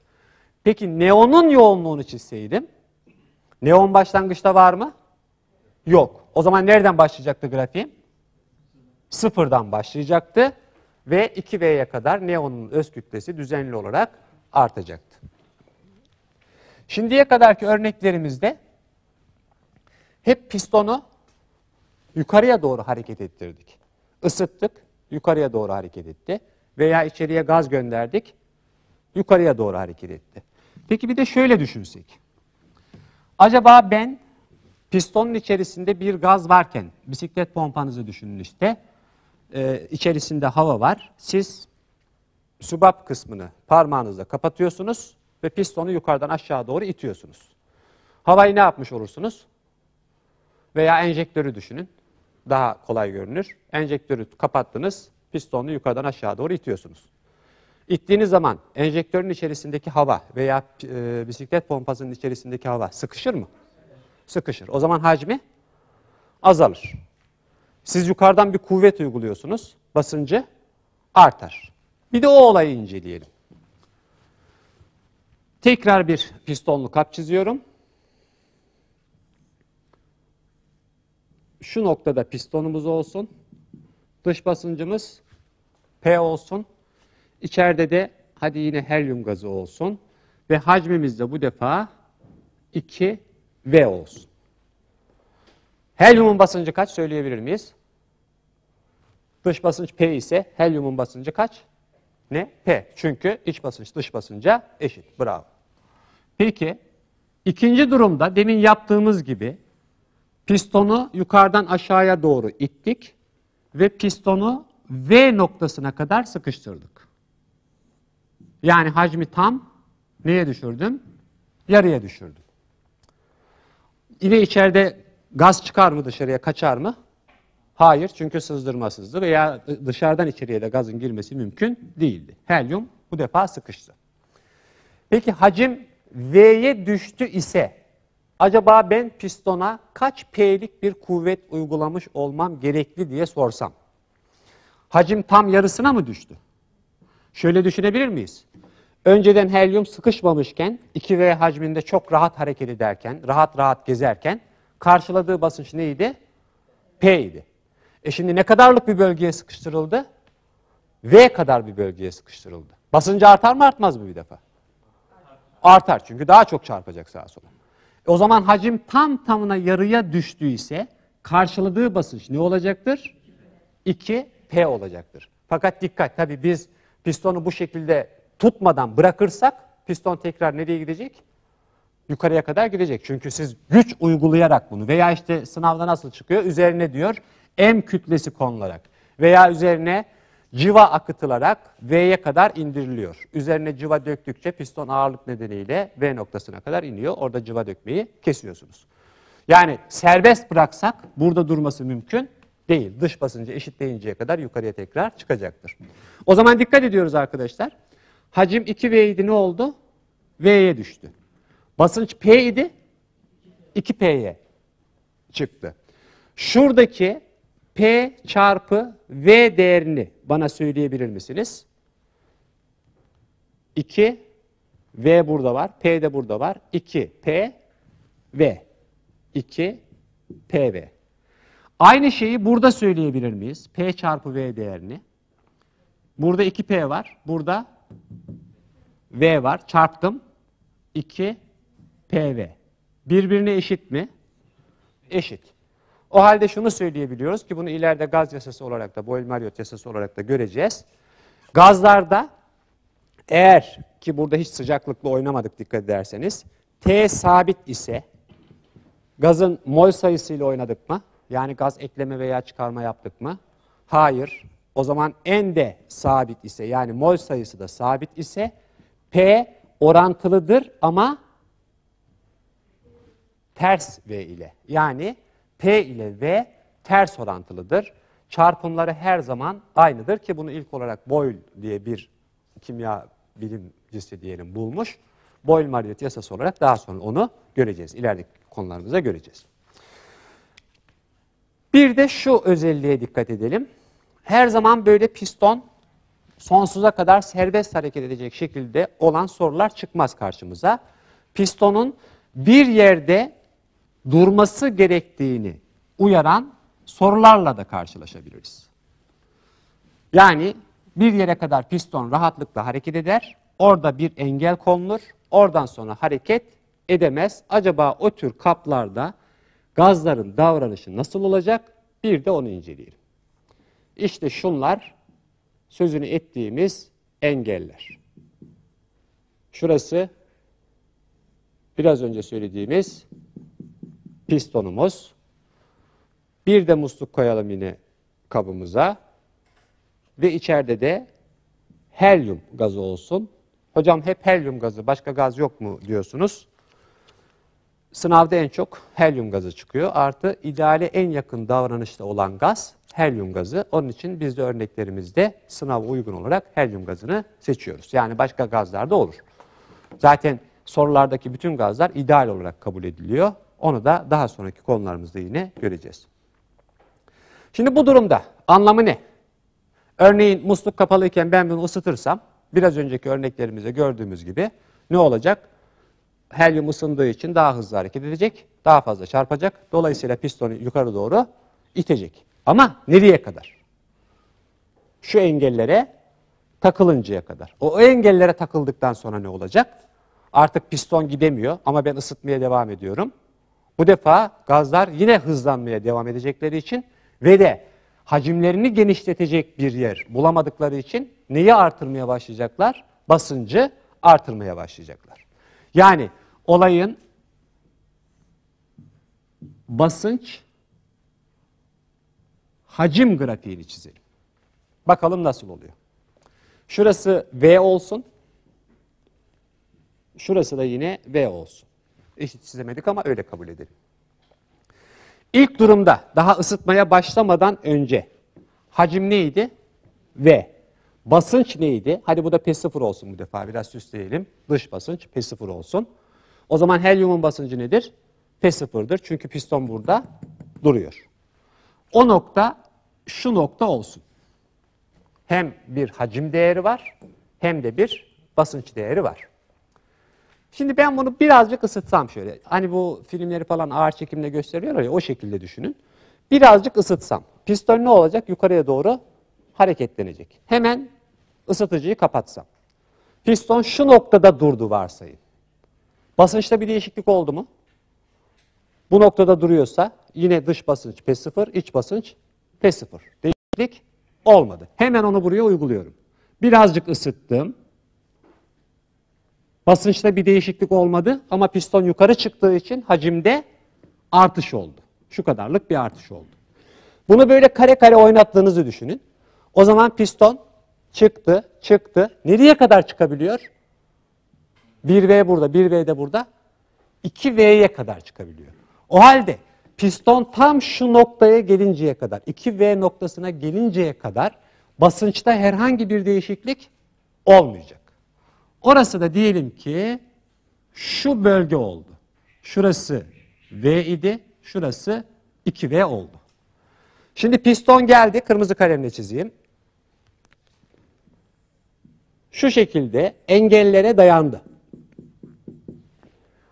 Peki neonun yoğunluğunu çizseydim? Neon başlangıçta var mı? Yok. O zaman nereden başlayacaktı grafiğim? Sıfırdan başlayacaktı ve 2V'ye kadar neonun öz kütlesi düzenli olarak artacaktı. Şimdiye kadarki örneklerimizde hep pistonu yukarıya doğru hareket ettirdik ısıttık, yukarıya doğru hareket etti. Veya içeriye gaz gönderdik, yukarıya doğru hareket etti. Peki bir de şöyle düşünsek. Acaba ben pistonun içerisinde bir gaz varken, bisiklet pompanızı düşünün işte, e, içerisinde hava var. Siz subap kısmını parmağınızla kapatıyorsunuz ve pistonu yukarıdan aşağı doğru itiyorsunuz. Havayı ne yapmış olursunuz? Veya enjektörü düşünün daha kolay görünür. Enjektörü kapattınız, pistonu yukarıdan aşağı doğru itiyorsunuz. İttiğiniz zaman enjektörün içerisindeki hava veya e, bisiklet pompasının içerisindeki hava sıkışır mı? Sıkışır. O zaman hacmi azalır. Siz yukarıdan bir kuvvet uyguluyorsunuz, basıncı artar. Bir de o olayı inceleyelim. Tekrar bir pistonlu kap çiziyorum. şu noktada pistonumuz olsun. Dış basıncımız P olsun. İçeride de hadi yine helyum gazı olsun. Ve hacmimiz de bu defa 2V olsun. Helyumun basıncı kaç söyleyebilir miyiz? Dış basınç P ise helyumun basıncı kaç? Ne? P. Çünkü iç basınç dış basınca eşit. Bravo. Peki ikinci durumda demin yaptığımız gibi Pistonu yukarıdan aşağıya doğru ittik ve pistonu V noktasına kadar sıkıştırdık. Yani hacmi tam neye düşürdüm? Yarıya düşürdüm. Yine içeride gaz çıkar mı dışarıya kaçar mı? Hayır çünkü sızdırma sızdı veya dışarıdan içeriye de gazın girmesi mümkün değildi. Helyum bu defa sıkıştı. Peki hacim V'ye düştü ise acaba ben pistona kaç P'lik bir kuvvet uygulamış olmam gerekli diye sorsam. Hacim tam yarısına mı düştü? Şöyle düşünebilir miyiz? Önceden helyum sıkışmamışken 2V hacminde çok rahat hareket ederken, rahat rahat gezerken karşıladığı basınç neydi? P idi. E şimdi ne kadarlık bir bölgeye sıkıştırıldı? V kadar bir bölgeye sıkıştırıldı. Basıncı artar mı artmaz mı bir defa? Artar çünkü daha çok çarpacak sağa sola. O zaman hacim tam tamına yarıya düştüyse karşıladığı basınç ne olacaktır? 2P olacaktır. Fakat dikkat tabii biz pistonu bu şekilde tutmadan bırakırsak piston tekrar nereye gidecek? Yukarıya kadar gidecek. Çünkü siz güç uygulayarak bunu veya işte sınavda nasıl çıkıyor? Üzerine diyor M kütlesi konularak veya üzerine civa akıtılarak V'ye kadar indiriliyor. Üzerine civa döktükçe piston ağırlık nedeniyle V noktasına kadar iniyor. Orada civa dökmeyi kesiyorsunuz. Yani serbest bıraksak burada durması mümkün değil. Dış basıncı eşitleyinceye kadar yukarıya tekrar çıkacaktır. O zaman dikkat ediyoruz arkadaşlar. Hacim 2V idi ne oldu? V'ye düştü. Basınç P idi 2P'ye çıktı. Şuradaki P çarpı V değerini bana söyleyebilir misiniz? 2 V burada var. P de burada var. 2 P V. 2 P V. Aynı şeyi burada söyleyebilir miyiz? P çarpı V değerini. Burada 2P var. Burada V var. Çarptım. 2 PV. Birbirine eşit mi? Eşit. O halde şunu söyleyebiliyoruz ki bunu ileride gaz yasası olarak da Boyle-Marriott yasası olarak da göreceğiz. Gazlarda eğer ki burada hiç sıcaklıkla oynamadık dikkat ederseniz T sabit ise gazın mol sayısıyla oynadık mı? Yani gaz ekleme veya çıkarma yaptık mı? Hayır. O zaman N de sabit ise yani mol sayısı da sabit ise P orantılıdır ama ters V ile. Yani P ile V ters orantılıdır. Çarpımları her zaman aynıdır ki bunu ilk olarak Boyle diye bir kimya bilimcisi diyelim bulmuş. Boyle maliyet yasası olarak daha sonra onu göreceğiz. İlerideki konularımıza göreceğiz. Bir de şu özelliğe dikkat edelim. Her zaman böyle piston sonsuza kadar serbest hareket edecek şekilde olan sorular çıkmaz karşımıza. Pistonun bir yerde durması gerektiğini uyaran sorularla da karşılaşabiliriz. Yani bir yere kadar piston rahatlıkla hareket eder, orada bir engel konulur, oradan sonra hareket edemez. Acaba o tür kaplarda gazların davranışı nasıl olacak? Bir de onu inceleyelim. İşte şunlar sözünü ettiğimiz engeller. Şurası biraz önce söylediğimiz pistonumuz. Bir de musluk koyalım yine kabımıza. Ve içeride de helyum gazı olsun. Hocam hep helyum gazı, başka gaz yok mu diyorsunuz. Sınavda en çok helyum gazı çıkıyor. Artı ideale en yakın davranışta olan gaz helyum gazı. Onun için biz de örneklerimizde sınava uygun olarak helyum gazını seçiyoruz. Yani başka gazlar da olur. Zaten sorulardaki bütün gazlar ideal olarak kabul ediliyor. Onu da daha sonraki konularımızda yine göreceğiz. Şimdi bu durumda anlamı ne? Örneğin musluk kapalıyken ben bunu ısıtırsam biraz önceki örneklerimizde gördüğümüz gibi ne olacak? Helyum ısındığı için daha hızlı hareket edecek, daha fazla çarpacak. Dolayısıyla pistonu yukarı doğru itecek. Ama nereye kadar? Şu engellere takılıncaya kadar. O engellere takıldıktan sonra ne olacak? Artık piston gidemiyor ama ben ısıtmaya devam ediyorum. Bu defa gazlar yine hızlanmaya devam edecekleri için ve de hacimlerini genişletecek bir yer bulamadıkları için neyi artırmaya başlayacaklar? Basıncı artırmaya başlayacaklar. Yani olayın basınç hacim grafiğini çizelim. Bakalım nasıl oluyor. Şurası V olsun. Şurası da yine V olsun eşit çizemedik ama öyle kabul edelim. İlk durumda daha ısıtmaya başlamadan önce hacim neydi? V. Basınç neydi? Hadi bu da P0 olsun bu defa biraz süsleyelim. Dış basınç P0 olsun. O zaman helyumun basıncı nedir? P0'dır çünkü piston burada duruyor. O nokta şu nokta olsun. Hem bir hacim değeri var hem de bir basınç değeri var. Şimdi ben bunu birazcık ısıtsam şöyle. Hani bu filmleri falan ağır çekimle gösteriyor, ya o şekilde düşünün. Birazcık ısıtsam. Piston ne olacak? Yukarıya doğru hareketlenecek. Hemen ısıtıcıyı kapatsam. Piston şu noktada durdu varsayın. Basınçta bir değişiklik oldu mu? Bu noktada duruyorsa yine dış basınç P0, iç basınç P0. Değişiklik olmadı. Hemen onu buraya uyguluyorum. Birazcık ısıttım. Basınçta bir değişiklik olmadı ama piston yukarı çıktığı için hacimde artış oldu. Şu kadarlık bir artış oldu. Bunu böyle kare kare oynattığınızı düşünün. O zaman piston çıktı, çıktı. Nereye kadar çıkabiliyor? 1V burada, 1V de burada. 2V'ye kadar çıkabiliyor. O halde piston tam şu noktaya gelinceye kadar, 2V noktasına gelinceye kadar basınçta herhangi bir değişiklik olmayacak. Orası da diyelim ki şu bölge oldu. Şurası V idi, şurası 2V oldu. Şimdi piston geldi, kırmızı kalemle çizeyim. Şu şekilde engellere dayandı.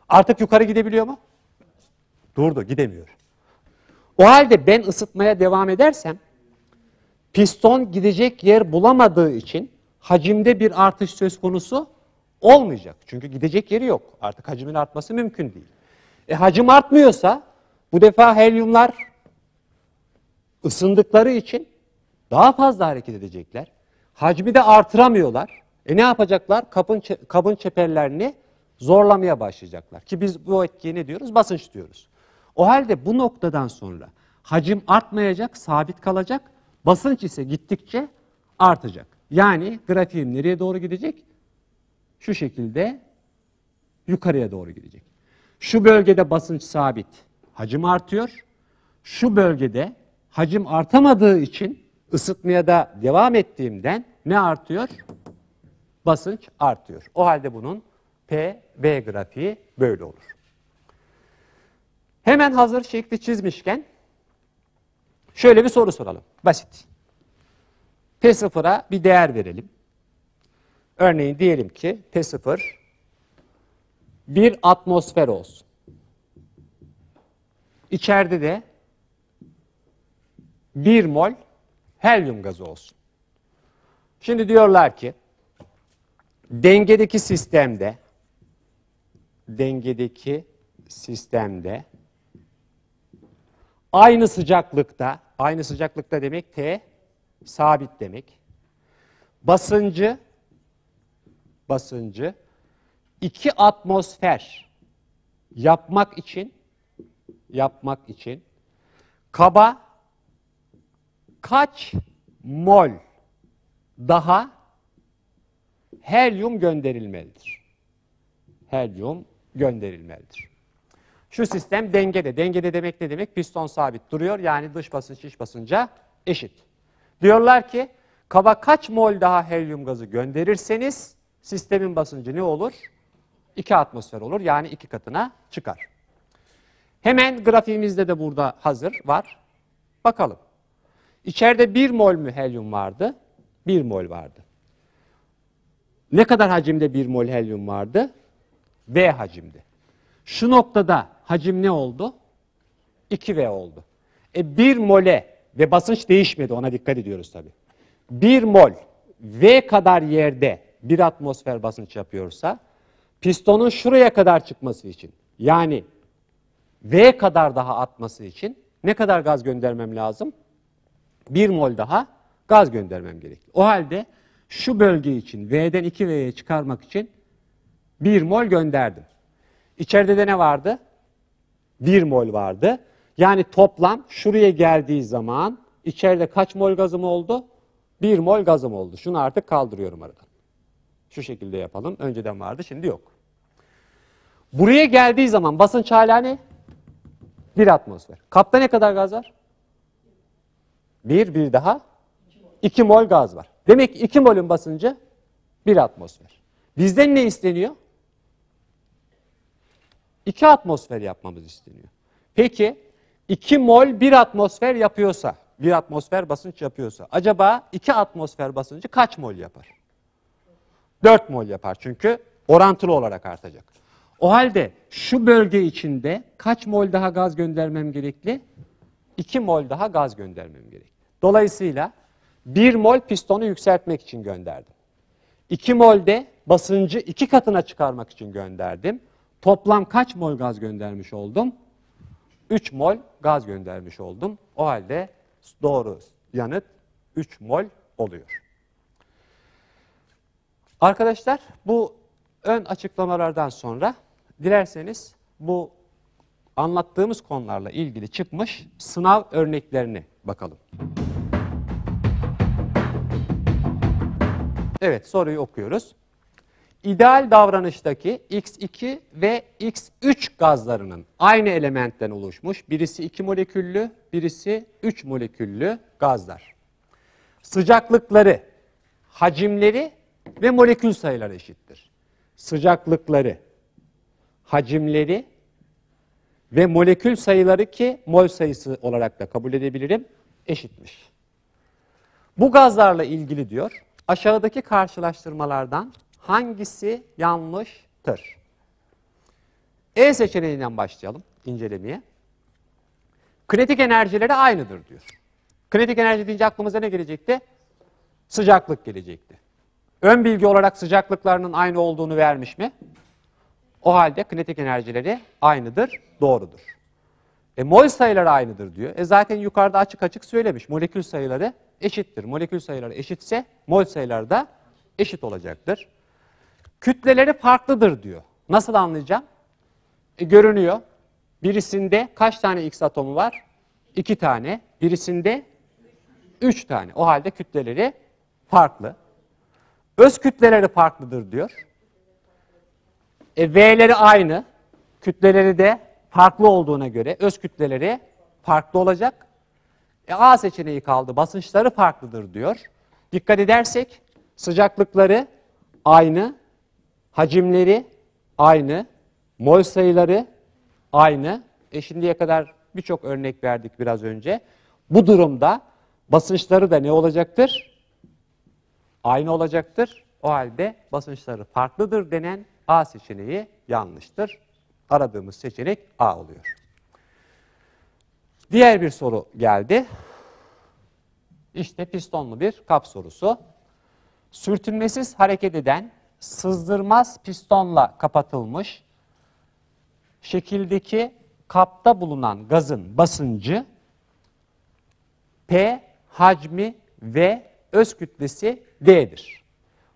Artık yukarı gidebiliyor mu? Durdu, gidemiyor. O halde ben ısıtmaya devam edersem, piston gidecek yer bulamadığı için hacimde bir artış söz konusu Olmayacak. Çünkü gidecek yeri yok. Artık hacmin artması mümkün değil. E hacim artmıyorsa bu defa helyumlar ısındıkları için daha fazla hareket edecekler. Hacmi de artıramıyorlar. E ne yapacaklar? Kabın, kabın çeperlerini zorlamaya başlayacaklar. Ki biz bu etkiye ne diyoruz? Basınç diyoruz. O halde bu noktadan sonra hacim artmayacak, sabit kalacak. Basınç ise gittikçe artacak. Yani grafiğim nereye doğru gidecek? şu şekilde yukarıya doğru gidecek. Şu bölgede basınç sabit, hacim artıyor. Şu bölgede hacim artamadığı için ısıtmaya da devam ettiğimden ne artıyor? Basınç artıyor. O halde bunun P-V grafiği böyle olur. Hemen hazır şekli çizmişken şöyle bir soru soralım. Basit. P0'a bir değer verelim. Örneğin diyelim ki T0 bir atmosfer olsun. İçeride de bir mol helyum gazı olsun. Şimdi diyorlar ki dengedeki sistemde dengedeki sistemde aynı sıcaklıkta aynı sıcaklıkta demek T sabit demek. Basıncı basıncı iki atmosfer yapmak için yapmak için kaba kaç mol daha helyum gönderilmelidir? Helyum gönderilmelidir. Şu sistem dengede. Dengede demek ne demek? Piston sabit duruyor. Yani dış basınç iç basınca eşit. Diyorlar ki kaba kaç mol daha helyum gazı gönderirseniz sistemin basıncı ne olur? 2 atmosfer olur. Yani 2 katına çıkar. Hemen grafiğimizde de burada hazır var. Bakalım. İçeride 1 mol mü helyum vardı? 1 mol vardı. Ne kadar hacimde 1 mol helyum vardı? V hacimde. Şu noktada hacim ne oldu? 2V oldu. E 1 mole ve basınç değişmedi ona dikkat ediyoruz tabii. 1 mol V kadar yerde 1 atmosfer basınç yapıyorsa pistonun şuraya kadar çıkması için yani V kadar daha atması için ne kadar gaz göndermem lazım? 1 mol daha gaz göndermem gerekli. O halde şu bölge için V'den 2V'ye çıkarmak için 1 mol gönderdim. İçeride de ne vardı? 1 mol vardı. Yani toplam şuraya geldiği zaman içeride kaç mol gazım oldu? 1 mol gazım oldu. Şunu artık kaldırıyorum aradan. Şu şekilde yapalım. Önceden vardı şimdi yok. Buraya geldiği zaman basınç hala ne? 1 atmosfer. Kapta ne kadar gaz var? Bir, bir daha iki mol gaz var. Demek ki 2 molün basıncı bir atmosfer. Bizden ne isteniyor? İki atmosfer yapmamız isteniyor. Peki iki mol bir atmosfer yapıyorsa, bir atmosfer basınç yapıyorsa acaba iki atmosfer basıncı kaç mol yapar? 4 mol yapar çünkü orantılı olarak artacak. O halde şu bölge içinde kaç mol daha gaz göndermem gerekli? 2 mol daha gaz göndermem gerekli. Dolayısıyla 1 mol pistonu yükseltmek için gönderdim. 2 mol de basıncı 2 katına çıkarmak için gönderdim. Toplam kaç mol gaz göndermiş oldum? 3 mol gaz göndermiş oldum. O halde doğru yanıt 3 mol oluyor. Arkadaşlar bu ön açıklamalardan sonra dilerseniz bu anlattığımız konularla ilgili çıkmış sınav örneklerini bakalım. Evet soruyu okuyoruz. İdeal davranıştaki X2 ve X3 gazlarının aynı elementten oluşmuş birisi 2 moleküllü, birisi 3 moleküllü gazlar. Sıcaklıkları, hacimleri ve molekül sayıları eşittir. Sıcaklıkları, hacimleri ve molekül sayıları ki mol sayısı olarak da kabul edebilirim eşitmiş. Bu gazlarla ilgili diyor aşağıdaki karşılaştırmalardan hangisi yanlıştır? E seçeneğinden başlayalım incelemeye. Kinetik enerjileri aynıdır diyor. Kinetik enerji deyince aklımıza ne gelecekti? Sıcaklık gelecekti. Ön bilgi olarak sıcaklıklarının aynı olduğunu vermiş mi? O halde kinetik enerjileri aynıdır, doğrudur. E, mol sayıları aynıdır diyor. E, zaten yukarıda açık açık söylemiş. Molekül sayıları eşittir. Molekül sayıları eşitse mol sayıları da eşit olacaktır. Kütleleri farklıdır diyor. Nasıl anlayacağım? E, görünüyor. Birisinde kaç tane X atomu var? İki tane. Birisinde üç tane. O halde kütleleri farklı. Öz kütleleri farklıdır diyor. E, V'leri aynı. Kütleleri de farklı olduğuna göre öz kütleleri farklı olacak. E, A seçeneği kaldı. Basınçları farklıdır diyor. Dikkat edersek sıcaklıkları aynı, hacimleri aynı, mol sayıları aynı. E şimdiye kadar birçok örnek verdik biraz önce. Bu durumda basınçları da ne olacaktır? aynı olacaktır. O halde basınçları farklıdır denen A seçeneği yanlıştır. Aradığımız seçenek A oluyor. Diğer bir soru geldi. İşte pistonlu bir kap sorusu. Sürtünmesiz hareket eden sızdırmaz pistonla kapatılmış şekildeki kapta bulunan gazın basıncı P hacmi ve öz kütlesi D'dir.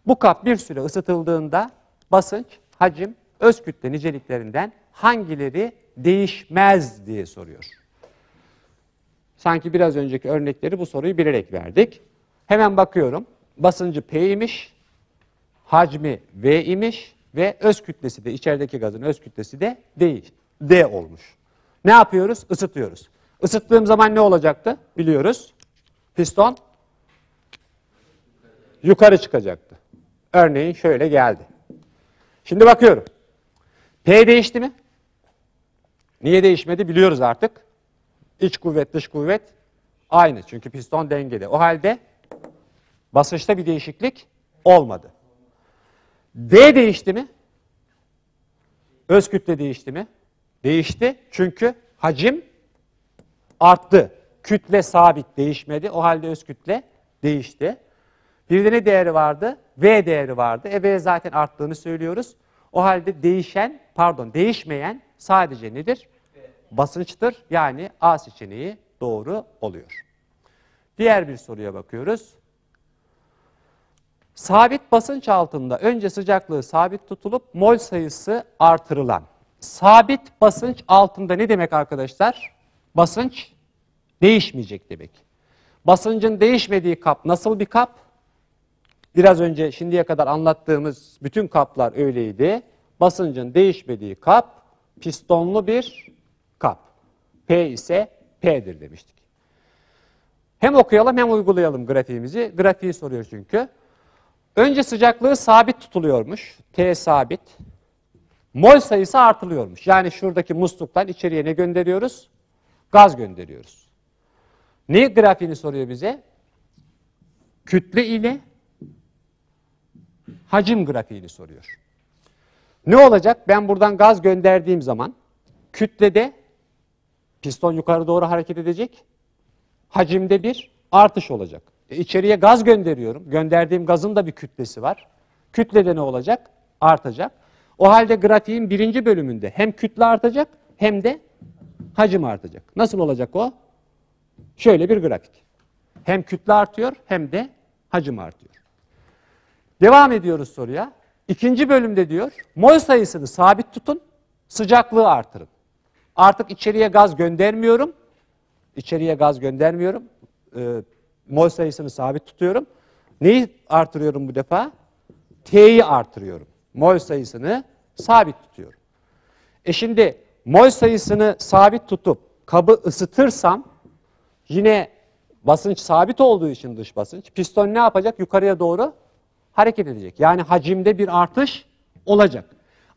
Bu kap bir süre ısıtıldığında basınç, hacim, öz kütle niceliklerinden hangileri değişmez diye soruyor. Sanki biraz önceki örnekleri bu soruyu bilerek verdik. Hemen bakıyorum. Basıncı P imiş, hacmi V imiş ve öz kütlesi de içerideki gazın öz kütlesi de d, D olmuş. Ne yapıyoruz? Isıtıyoruz. Isıttığım zaman ne olacaktı? Biliyoruz. Piston yukarı çıkacaktı. Örneğin şöyle geldi. Şimdi bakıyorum. P değişti mi? Niye değişmedi biliyoruz artık. İç kuvvet dış kuvvet aynı çünkü piston dengede. O halde basınçta bir değişiklik olmadı. D değişti mi? Öz kütle değişti mi? Değişti çünkü hacim arttı. Kütle sabit değişmedi. O halde öz kütle değişti. Bir de ne değeri vardı? V değeri vardı. E V zaten arttığını söylüyoruz. O halde değişen, pardon değişmeyen sadece nedir? Basınçtır. Yani A seçeneği doğru oluyor. Diğer bir soruya bakıyoruz. Sabit basınç altında önce sıcaklığı sabit tutulup mol sayısı artırılan. Sabit basınç altında ne demek arkadaşlar? Basınç değişmeyecek demek. Basıncın değişmediği kap nasıl bir kap? Biraz önce şimdiye kadar anlattığımız bütün kaplar öyleydi. Basıncın değişmediği kap pistonlu bir kap. P ise P'dir demiştik. Hem okuyalım hem uygulayalım grafiğimizi. Grafiği soruyor çünkü. Önce sıcaklığı sabit tutuluyormuş. T sabit. Mol sayısı artılıyormuş. Yani şuradaki musluktan içeriye ne gönderiyoruz? Gaz gönderiyoruz. Ne grafiğini soruyor bize? Kütle ile hacim grafiğini soruyor. Ne olacak? Ben buradan gaz gönderdiğim zaman kütlede piston yukarı doğru hareket edecek. Hacimde bir artış olacak. E içeriye gaz gönderiyorum. Gönderdiğim gazın da bir kütlesi var. Kütlede ne olacak? Artacak. O halde grafiğin birinci bölümünde hem kütle artacak hem de hacim artacak. Nasıl olacak o? Şöyle bir grafik. Hem kütle artıyor hem de hacim artıyor. Devam ediyoruz soruya. İkinci bölümde diyor, mol sayısını sabit tutun, sıcaklığı artırın. Artık içeriye gaz göndermiyorum. İçeriye gaz göndermiyorum. E, mol sayısını sabit tutuyorum. Neyi artırıyorum bu defa? T'yi artırıyorum. Mol sayısını sabit tutuyorum. E şimdi mol sayısını sabit tutup kabı ısıtırsam yine basınç sabit olduğu için dış basınç piston ne yapacak? Yukarıya doğru hareket edecek. Yani hacimde bir artış olacak.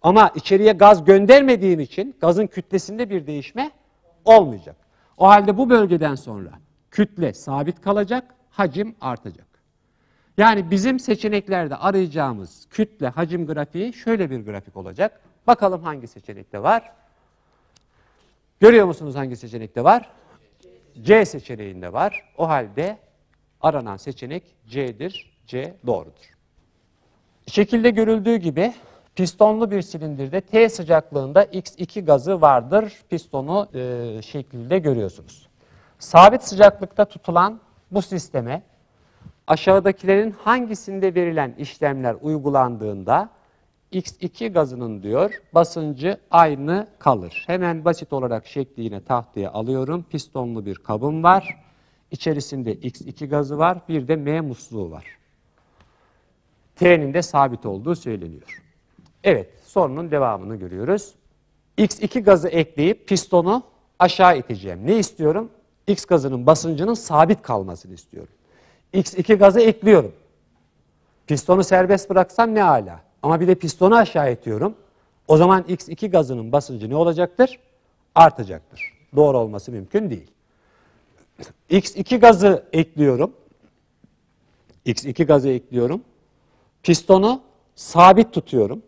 Ama içeriye gaz göndermediğin için gazın kütlesinde bir değişme olmayacak. O halde bu bölgeden sonra kütle sabit kalacak, hacim artacak. Yani bizim seçeneklerde arayacağımız kütle hacim grafiği şöyle bir grafik olacak. Bakalım hangi seçenekte var? Görüyor musunuz hangi seçenekte var? C seçeneğinde var. O halde aranan seçenek C'dir. C doğrudur. Şekilde görüldüğü gibi pistonlu bir silindirde T sıcaklığında X2 gazı vardır. Pistonu e, şekilde görüyorsunuz. Sabit sıcaklıkta tutulan bu sisteme aşağıdakilerin hangisinde verilen işlemler uygulandığında X2 gazının diyor basıncı aynı kalır. Hemen basit olarak şekli yine tahtaya alıyorum. Pistonlu bir kabım var. İçerisinde X2 gazı var. Bir de M musluğu var. T'nin de sabit olduğu söyleniyor. Evet, sorunun devamını görüyoruz. X2 gazı ekleyip pistonu aşağı iteceğim. Ne istiyorum? X gazının basıncının sabit kalmasını istiyorum. X2 gazı ekliyorum. Pistonu serbest bıraksam ne ala. Ama bir de pistonu aşağı itiyorum. O zaman X2 gazının basıncı ne olacaktır? Artacaktır. Doğru olması mümkün değil. X2 gazı ekliyorum. X2 gazı ekliyorum. Pistonu sabit tutuyorum.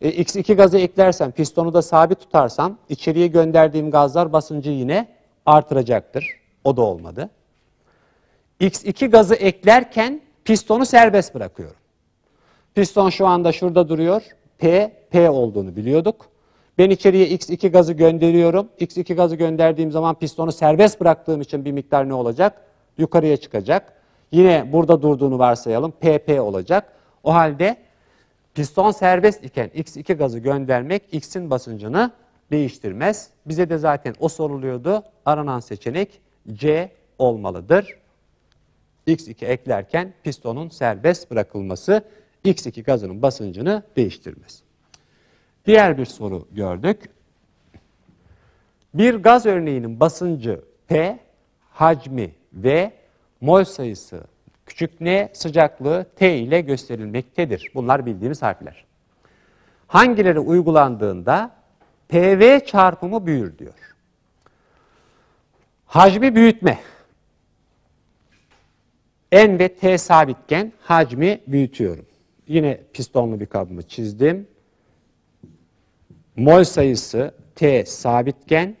E, X2 gazı eklersem, pistonu da sabit tutarsam içeriye gönderdiğim gazlar basıncı yine artıracaktır. O da olmadı. X2 gazı eklerken pistonu serbest bırakıyorum. Piston şu anda şurada duruyor. P, P olduğunu biliyorduk. Ben içeriye X2 gazı gönderiyorum. X2 gazı gönderdiğim zaman pistonu serbest bıraktığım için bir miktar ne olacak? Yukarıya çıkacak. Yine burada durduğunu varsayalım. PP olacak. O halde piston serbest iken X2 gazı göndermek X'in basıncını değiştirmez. Bize de zaten o soruluyordu. Aranan seçenek C olmalıdır. X2 eklerken pistonun serbest bırakılması X2 gazının basıncını değiştirmez. Diğer bir soru gördük. Bir gaz örneğinin basıncı P, hacmi V, mol sayısı küçük küçüklüğe sıcaklığı T ile gösterilmektedir. Bunlar bildiğimiz harfler. Hangileri uygulandığında PV çarpımı büyür diyor. Hacmi büyütme. N ve T sabitken hacmi büyütüyorum. Yine pistonlu bir kabımı çizdim. Mol sayısı T sabitken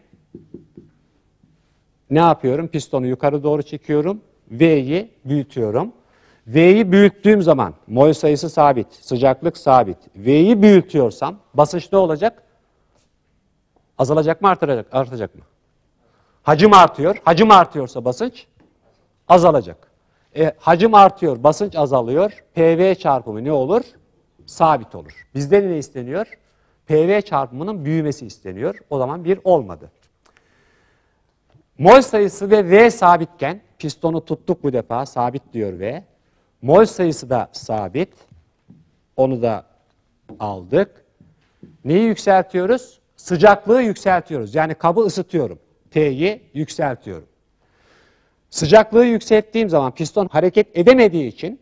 ne yapıyorum? Pistonu yukarı doğru çekiyorum V'yi büyütüyorum. V'yi büyüttüğüm zaman mol sayısı sabit, sıcaklık sabit. V'yi büyütüyorsam basınç ne olacak? Azalacak mı artacak, artacak mı? Hacim artıyor. Hacim artıyorsa basınç azalacak. E, hacim artıyor, basınç azalıyor. PV çarpımı ne olur? Sabit olur. Bizden ne isteniyor? PV çarpımının büyümesi isteniyor. O zaman bir olmadı. Mol sayısı ve V sabitken pistonu tuttuk bu defa sabit diyor V. Mol sayısı da sabit. Onu da aldık. Neyi yükseltiyoruz? Sıcaklığı yükseltiyoruz. Yani kabı ısıtıyorum. T'yi yükseltiyorum. Sıcaklığı yükselttiğim zaman piston hareket edemediği için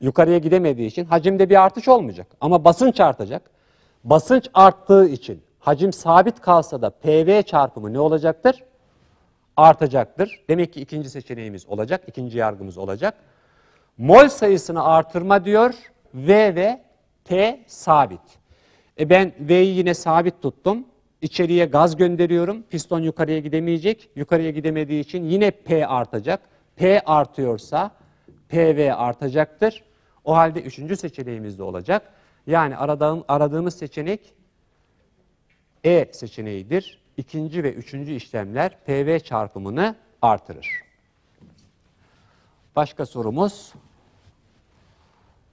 yukarıya gidemediği için hacimde bir artış olmayacak. Ama basınç artacak. Basınç arttığı için hacim sabit kalsa da PV çarpımı ne olacaktır? Artacaktır. Demek ki ikinci seçeneğimiz olacak, ikinci yargımız olacak. Mol sayısını artırma diyor. V ve T sabit. E ben V'yi yine sabit tuttum. İçeriye gaz gönderiyorum. Piston yukarıya gidemeyecek. Yukarıya gidemediği için yine P artacak. P artıyorsa PV artacaktır. O halde üçüncü seçeneğimiz de olacak. Yani aradığım, aradığımız seçenek e seçeneğidir. İkinci ve üçüncü işlemler PV çarpımını artırır. Başka sorumuz.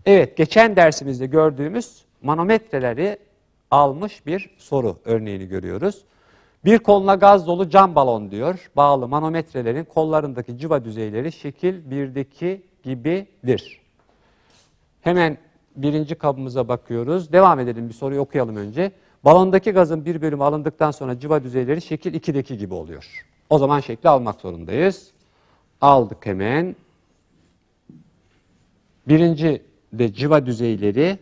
Evet, geçen dersimizde gördüğümüz manometreleri almış bir soru örneğini görüyoruz. Bir koluna gaz dolu cam balon diyor. Bağlı manometrelerin kollarındaki civa düzeyleri şekil 1'deki gibidir. Hemen birinci kabımıza bakıyoruz. Devam edelim bir soruyu okuyalım önce. Balondaki gazın bir bölümü alındıktan sonra civa düzeyleri şekil 2'deki gibi oluyor. O zaman şekli almak zorundayız. Aldık hemen. Birinci de civa düzeyleri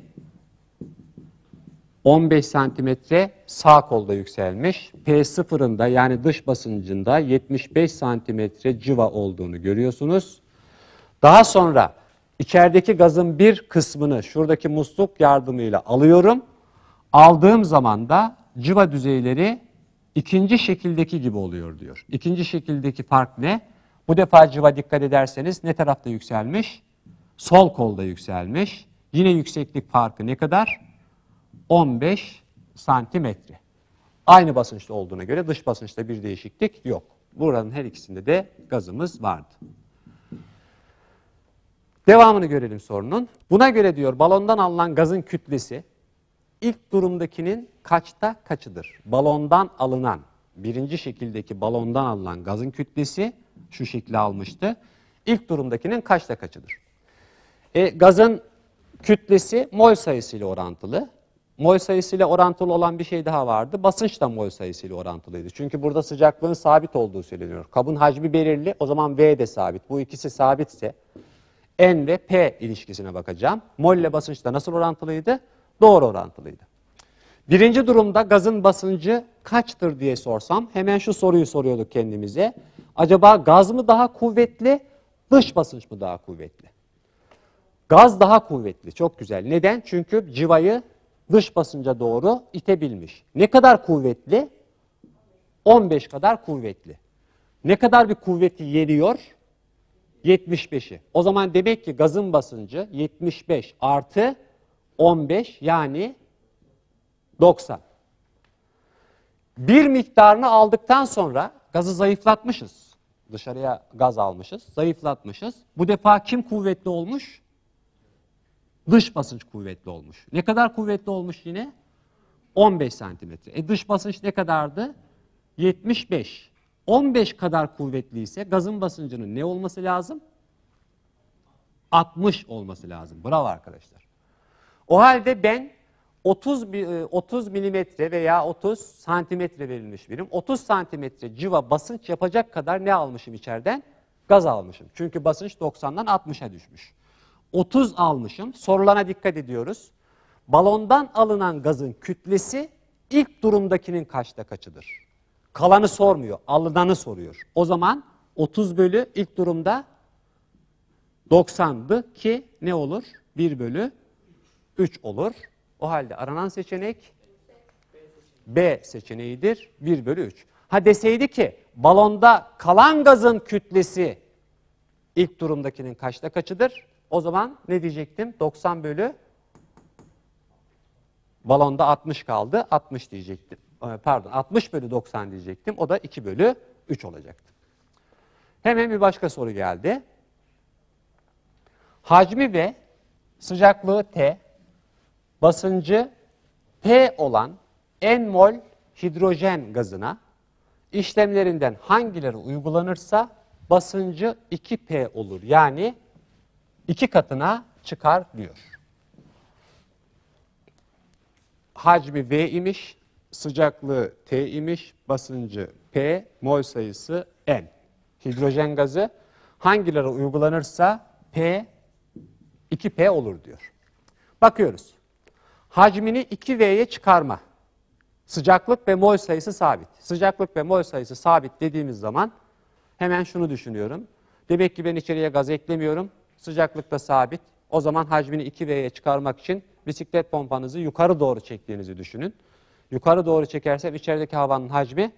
15 santimetre sağ kolda yükselmiş. p sıfırında yani dış basıncında 75 santimetre civa olduğunu görüyorsunuz. Daha sonra içerideki gazın bir kısmını şuradaki musluk yardımıyla alıyorum aldığım zaman da civa düzeyleri ikinci şekildeki gibi oluyor diyor. İkinci şekildeki fark ne? Bu defa civa dikkat ederseniz ne tarafta yükselmiş? Sol kolda yükselmiş. Yine yükseklik farkı ne kadar? 15 santimetre. Aynı basınçta olduğuna göre dış basınçta bir değişiklik yok. Buranın her ikisinde de gazımız vardı. Devamını görelim sorunun. Buna göre diyor balondan alınan gazın kütlesi ilk durumdakinin kaçta kaçıdır? Balondan alınan, birinci şekildeki balondan alınan gazın kütlesi şu şekli almıştı. İlk durumdakinin kaçta kaçıdır? E, gazın kütlesi mol sayısıyla orantılı. Mol sayısıyla orantılı olan bir şey daha vardı. Basınç da mol sayısıyla orantılıydı. Çünkü burada sıcaklığın sabit olduğu söyleniyor. Kabın hacmi belirli. O zaman V de sabit. Bu ikisi sabitse N ve P ilişkisine bakacağım. Mol ile basınç da nasıl orantılıydı? doğru orantılıydı. Birinci durumda gazın basıncı kaçtır diye sorsam hemen şu soruyu soruyorduk kendimize. Acaba gaz mı daha kuvvetli, dış basınç mı daha kuvvetli? Gaz daha kuvvetli, çok güzel. Neden? Çünkü civayı dış basınca doğru itebilmiş. Ne kadar kuvvetli? 15 kadar kuvvetli. Ne kadar bir kuvveti yeriyor? 75'i. O zaman demek ki gazın basıncı 75 artı 15 yani 90. Bir miktarını aldıktan sonra gazı zayıflatmışız. Dışarıya gaz almışız, zayıflatmışız. Bu defa kim kuvvetli olmuş? Dış basınç kuvvetli olmuş. Ne kadar kuvvetli olmuş yine? 15 santimetre. E dış basınç ne kadardı? 75. 15 kadar kuvvetli ise gazın basıncının ne olması lazım? 60 olması lazım. Bravo arkadaşlar. O halde ben 30, 30 e, milimetre veya 30 santimetre verilmiş birim. 30 santimetre civa basınç yapacak kadar ne almışım içeriden? Gaz almışım. Çünkü basınç 90'dan 60'a düşmüş. 30 almışım. Sorulana dikkat ediyoruz. Balondan alınan gazın kütlesi ilk durumdakinin kaçta kaçıdır? Kalanı sormuyor, alınanı soruyor. O zaman 30 bölü ilk durumda 90'dı ki ne olur? 1 bölü 3 olur. O halde aranan seçenek B seçeneğidir. 1 bölü 3. Ha deseydi ki balonda kalan gazın kütlesi ilk durumdakinin kaçta kaçıdır? O zaman ne diyecektim? 90 bölü balonda 60 kaldı. 60 diyecektim. Ee, pardon 60 bölü 90 diyecektim. O da 2 bölü 3 olacaktı. Hemen bir başka soru geldi. Hacmi ve sıcaklığı T basıncı P olan n mol hidrojen gazına işlemlerinden hangileri uygulanırsa basıncı 2P olur. Yani iki katına çıkar diyor. Hacmi V imiş, sıcaklığı T imiş, basıncı P, mol sayısı N. Hidrojen gazı hangileri uygulanırsa P, 2P olur diyor. Bakıyoruz hacmini 2V'ye çıkarma. Sıcaklık ve mol sayısı sabit. Sıcaklık ve mol sayısı sabit dediğimiz zaman hemen şunu düşünüyorum. Demek ki ben içeriye gaz eklemiyorum. Sıcaklık da sabit. O zaman hacmini 2V'ye çıkarmak için bisiklet pompanızı yukarı doğru çektiğinizi düşünün. Yukarı doğru çekersem içerideki havanın hacmi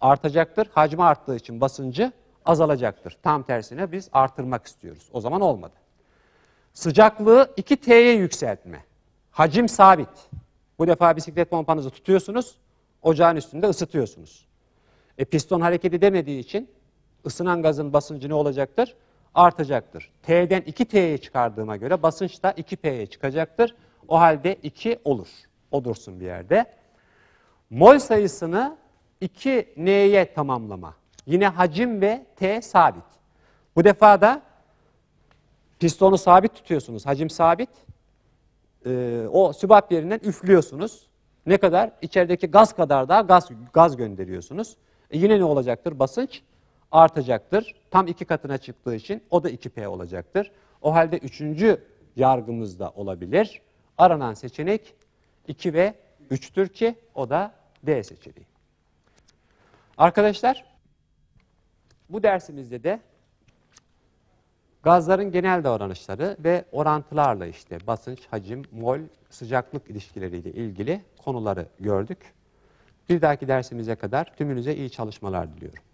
artacaktır. Hacmi arttığı için basıncı azalacaktır. Tam tersine biz artırmak istiyoruz. O zaman olmadı. Sıcaklığı 2T'ye yükseltme. Hacim sabit. Bu defa bisiklet pompanızı tutuyorsunuz, ocağın üstünde ısıtıyorsunuz. E, piston hareket edemediği için ısınan gazın basıncı ne olacaktır? Artacaktır. T'den 2T'ye çıkardığıma göre basınç da 2P'ye çıkacaktır. O halde 2 olur. O dursun bir yerde. Mol sayısını 2N'ye tamamlama. Yine hacim ve T sabit. Bu defa da pistonu sabit tutuyorsunuz. Hacim sabit e, o sübap yerinden üflüyorsunuz. Ne kadar? İçerideki gaz kadar daha gaz, gaz gönderiyorsunuz. E yine ne olacaktır? Basınç artacaktır. Tam iki katına çıktığı için o da 2P olacaktır. O halde üçüncü yargımız da olabilir. Aranan seçenek 2 ve 3'tür ki o da D seçeneği. Arkadaşlar bu dersimizde de Gazların genel davranışları ve orantılarla işte basınç, hacim, mol, sıcaklık ilişkileriyle ilgili konuları gördük. Bir dahaki dersimize kadar tümünüze iyi çalışmalar diliyorum.